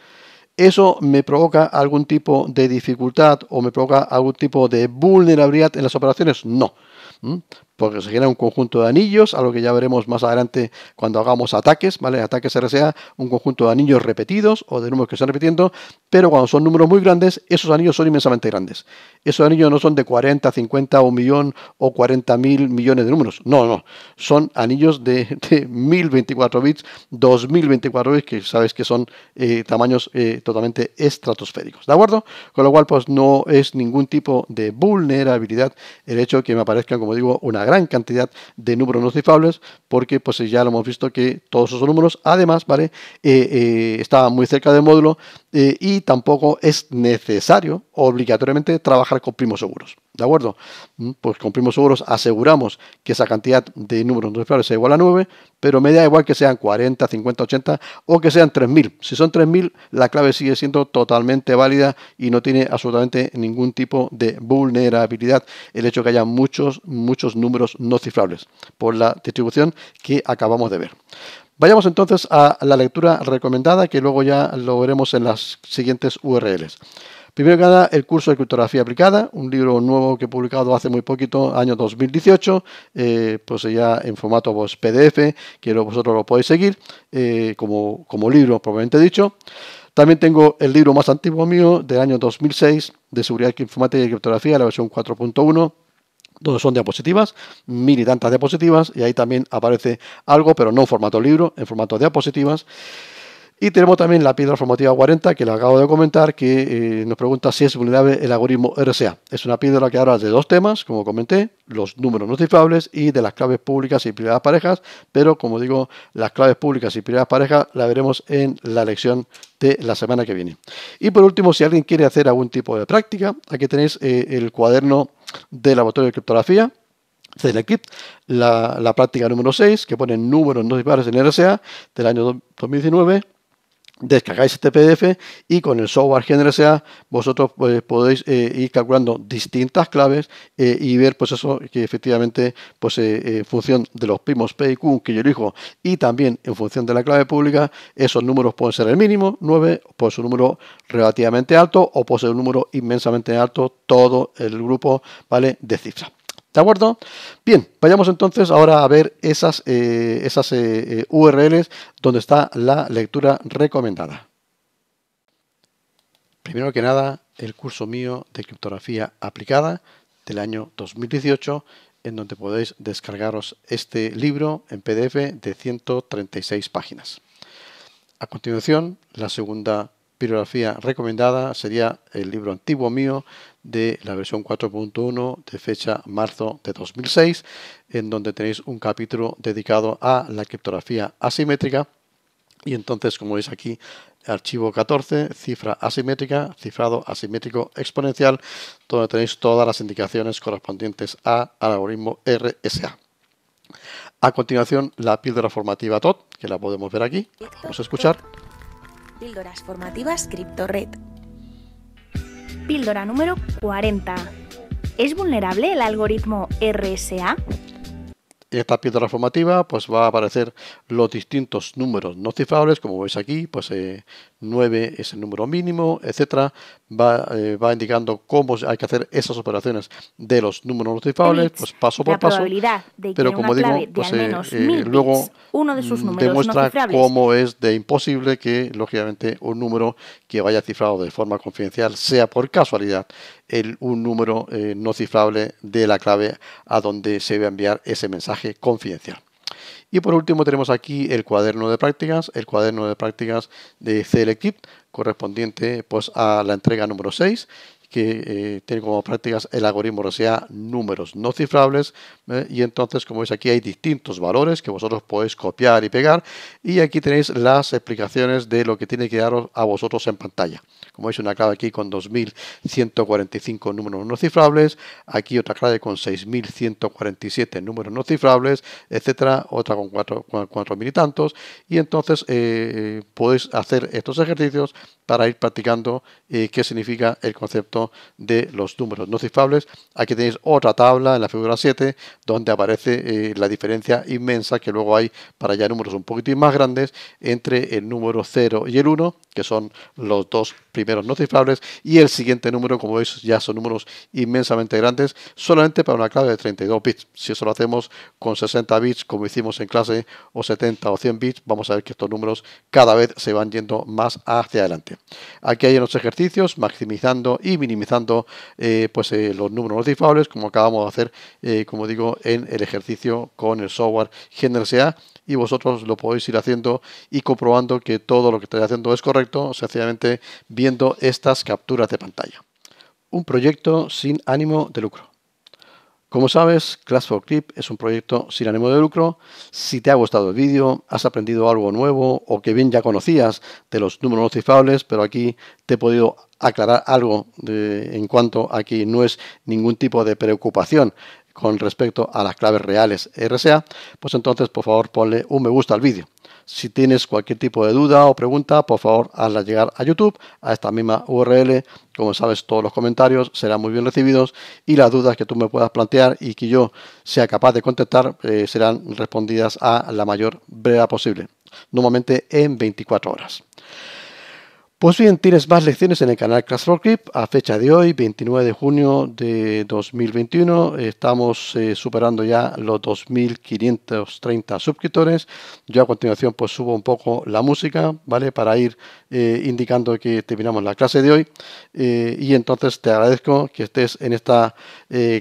Eso me provoca algún tipo de dificultad o me provoca algún tipo de vulnerabilidad en las operaciones. No. ¿Mm? porque se genera un conjunto de anillos, algo que ya veremos más adelante cuando hagamos ataques, ¿vale? Ataques RSA, un conjunto de anillos repetidos o de números que se están repitiendo, pero cuando son números muy grandes, esos anillos son inmensamente grandes. Esos anillos no son de 40, 50 o un millón o 40 mil millones de números, no, no, son anillos de, 1024 bits, 2024 bits, que sabes que son eh, tamaños eh, totalmente estratosféricos, ¿de acuerdo? Con lo cual, pues no es ningún tipo de vulnerabilidad el hecho que me aparezcan, como digo, una gran cantidad de números no cifrables porque pues ya lo hemos visto que todos esos números, además, ¿vale? Eh, eh, estaban muy cerca del módulo eh, y tampoco es necesario obligatoriamente trabajar con primos seguros. ¿De acuerdo? Mm, pues cumplimos seguros, aseguramos que esa cantidad de números no cifrables sea igual a 9, pero media igual que sean 40, 50, 80 o que sean 3.000. Si son 3.000, la clave sigue siendo totalmente válida y no tiene absolutamente ningún tipo de vulnerabilidad el hecho de que haya muchos, muchos números no cifrables por la distribución que acabamos de ver. Vayamos entonces a la lectura recomendada que luego ya lo veremos en las siguientes URLs. Primero que nada, el curso de criptografía aplicada, un libro nuevo que he publicado hace muy poquito, año 2018, eh, pues ya en formato PDF, pues, que vosotros lo podéis seguir eh, como, como libro probablemente dicho. También tengo el libro más antiguo mío del año 2006 de seguridad informática y criptografía, la versión 4.1 donde son diapositivas, mil y tantas diapositivas, y ahí también aparece algo, pero no en formato libro, en formato diapositivas. Y tenemos también la piedra formativa 40, que le acabo de comentar, que eh, nos pregunta si es vulnerable el algoritmo RSA. Es una piedra que habla de dos temas, como comenté, los números no y de las claves públicas y privadas parejas, pero como digo, las claves públicas y privadas parejas la veremos en la lección de la semana que viene. Y por último, si alguien quiere hacer algún tipo de práctica, aquí tenéis eh, el cuaderno del laboratorio de criptografía, de la, la práctica número 6, que pone números no en RSA del año 2019 descargáis este PDF y con el software GNRSA vosotros pues, podéis eh, ir calculando distintas claves eh, y ver pues eso que efectivamente pues eh, en función de los primos P y Q que yo elijo y también en función de la clave pública esos números pueden ser el mínimo 9 puede ser un número relativamente alto o puede ser un número inmensamente alto todo el grupo vale de cifras ¿De acuerdo? Bien, vayamos entonces ahora a ver esas, eh, esas eh, eh, URLs donde está la lectura recomendada. Primero que nada, el curso mío de criptografía aplicada del año 2018, en donde podéis descargaros este libro en PDF de 136 páginas. A continuación, la segunda bibliografía recomendada sería el libro antiguo mío de la versión 4.1 de fecha marzo de 2006, en donde tenéis un capítulo dedicado a la criptografía asimétrica. Y entonces, como veis aquí, archivo 14, cifra asimétrica, cifrado asimétrico exponencial, donde tenéis todas las indicaciones correspondientes a, al algoritmo RSA. A continuación, la píldora formativa TOT, que la podemos ver aquí, vamos a escuchar. Píldoras formativas CryptoRed. Píldora número 40. ¿Es vulnerable el algoritmo RSA? Esta píldora formativa pues va a aparecer los distintos números no cifrables, como veis aquí, pues eh, 9 es el número mínimo, etcétera. Eh, va, indicando cómo hay que hacer esas operaciones de los números cifrables, pues paso por paso. pero como digo, de pues, eh, eh, luego uno de sus mm, demuestra cómo es de imposible que, lógicamente, un número que vaya cifrado de forma confidencial sea por casualidad un número no cifrable de la clave a donde se va a enviar ese mensaje confidencial. Y por último tenemos aquí el cuaderno de prácticas, el cuaderno de prácticas de CLEKIP, correspondiente pues a la entrega número 6 que eh, tiene como prácticas el algoritmo o sea números no cifrables ¿eh? y entonces como veis aquí hay distintos valores que vosotros podéis copiar y pegar y aquí tenéis las explicaciones de lo que tiene que daros a vosotros en pantalla. Como veis una clave aquí con 2145 números no cifrables, aquí otra clave con 6147 números no cifrables, etcétera, otra con 4, mil y tantos y entonces eh, podéis hacer estos ejercicios para ir practicando qué significa el concepto de los números no cifrables Aquí tenéis otra tabla en la figura 7 donde aparece eh, la diferencia inmensa que luego hay para ya números un poquitín más grandes entre el número 0 y el 1, que son los dos primeros cifrables y el siguiente número, como veis, ya son números inmensamente grandes, solamente para una clave de 32 bits. Si eso lo hacemos con 60 bits, como hicimos en clase, o 70 o 100 bits, vamos a ver que estos números cada vez se van yendo más hacia adelante. Aquí hay unos ejercicios, maximizando y minimizando eh, pues, eh, los números notificables, como acabamos de hacer, eh, como digo, en el ejercicio con el software GNRSA y vosotros lo podéis ir haciendo y comprobando que todo lo que estáis haciendo es correcto, sencillamente viendo estas capturas de pantalla. Un proyecto sin ánimo de lucro. Como sabes, Class for Clip es un proyecto sin ánimo de lucro. Si te ha gustado el vídeo, has aprendido algo nuevo o que bien ya conocías de los números no cifrables, pero aquí te he podido aclarar algo en cuanto aquí no es ningún tipo de preocupación con respecto a las claves reales RSA, pues entonces por favor ponle un me gusta al vídeo. Si tienes cualquier tipo de duda o pregunta, por favor hazla llegar a YouTube, a esta misma URL. Como sabes, todos los comentarios serán muy bien recibidos y las dudas que tú me puedas plantear y que yo sea capaz de contestar eh, serán respondidas a la mayor brevedad posible, normalmente en 24 horas. Pues bien, tienes más lecciones en el canal Class Clip. A fecha de hoy, 29 de junio de 2021, estamos eh, superando ya los 2.530 suscriptores. Yo a continuación pues subo un poco la música, ¿vale? Para ir eh, indicando que terminamos la clase de hoy. Eh, y entonces te agradezco que estés en esta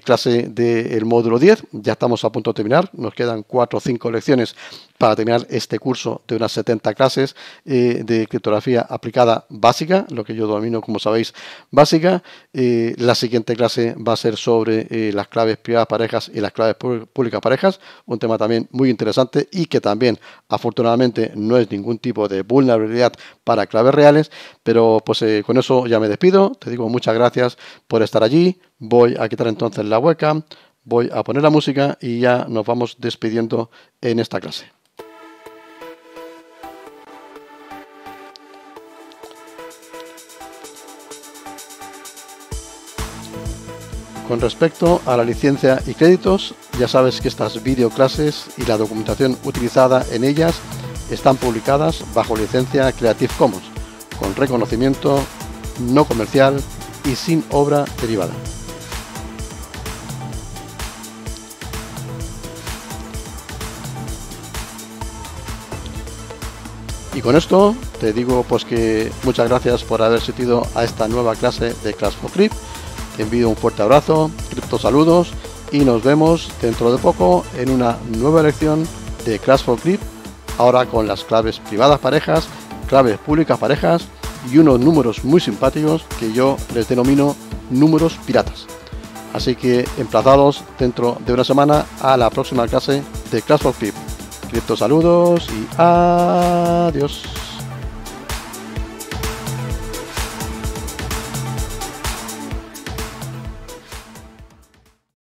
clase del módulo 10. Ya estamos a punto de terminar. Nos quedan 4 o 5 lecciones para terminar este curso de unas 70 clases eh, de criptografía aplicada básica, lo que yo domino, como sabéis, básica. Eh, la siguiente clase va a ser sobre eh, las claves privadas parejas y las claves públicas parejas, un tema también muy interesante y que también, afortunadamente, no es ningún tipo de vulnerabilidad para claves reales. Pero pues con eso ya me despido. Te digo muchas gracias por estar allí. Voy a quitar entonces la webcam. Voy a poner la música y ya nos vamos despidiendo en esta clase. Con respecto a la licencia y créditos, ya sabes que estas videoclases y la documentación utilizada en ellas están publicadas bajo licencia Creative Commons, con reconocimiento no comercial y sin obra derivada. Y con esto te digo pues que muchas gracias por haber asistido a esta nueva clase de Class for te envío un fuerte abrazo, cripto saludos y nos vemos dentro de poco en una nueva lección de Clash for Clip, ahora con las claves privadas parejas, claves públicas parejas y unos números muy simpáticos que yo les denomino números piratas. Así que emplazados dentro de una semana a la próxima clase de Clash for Clip. Cripto saludos y adiós.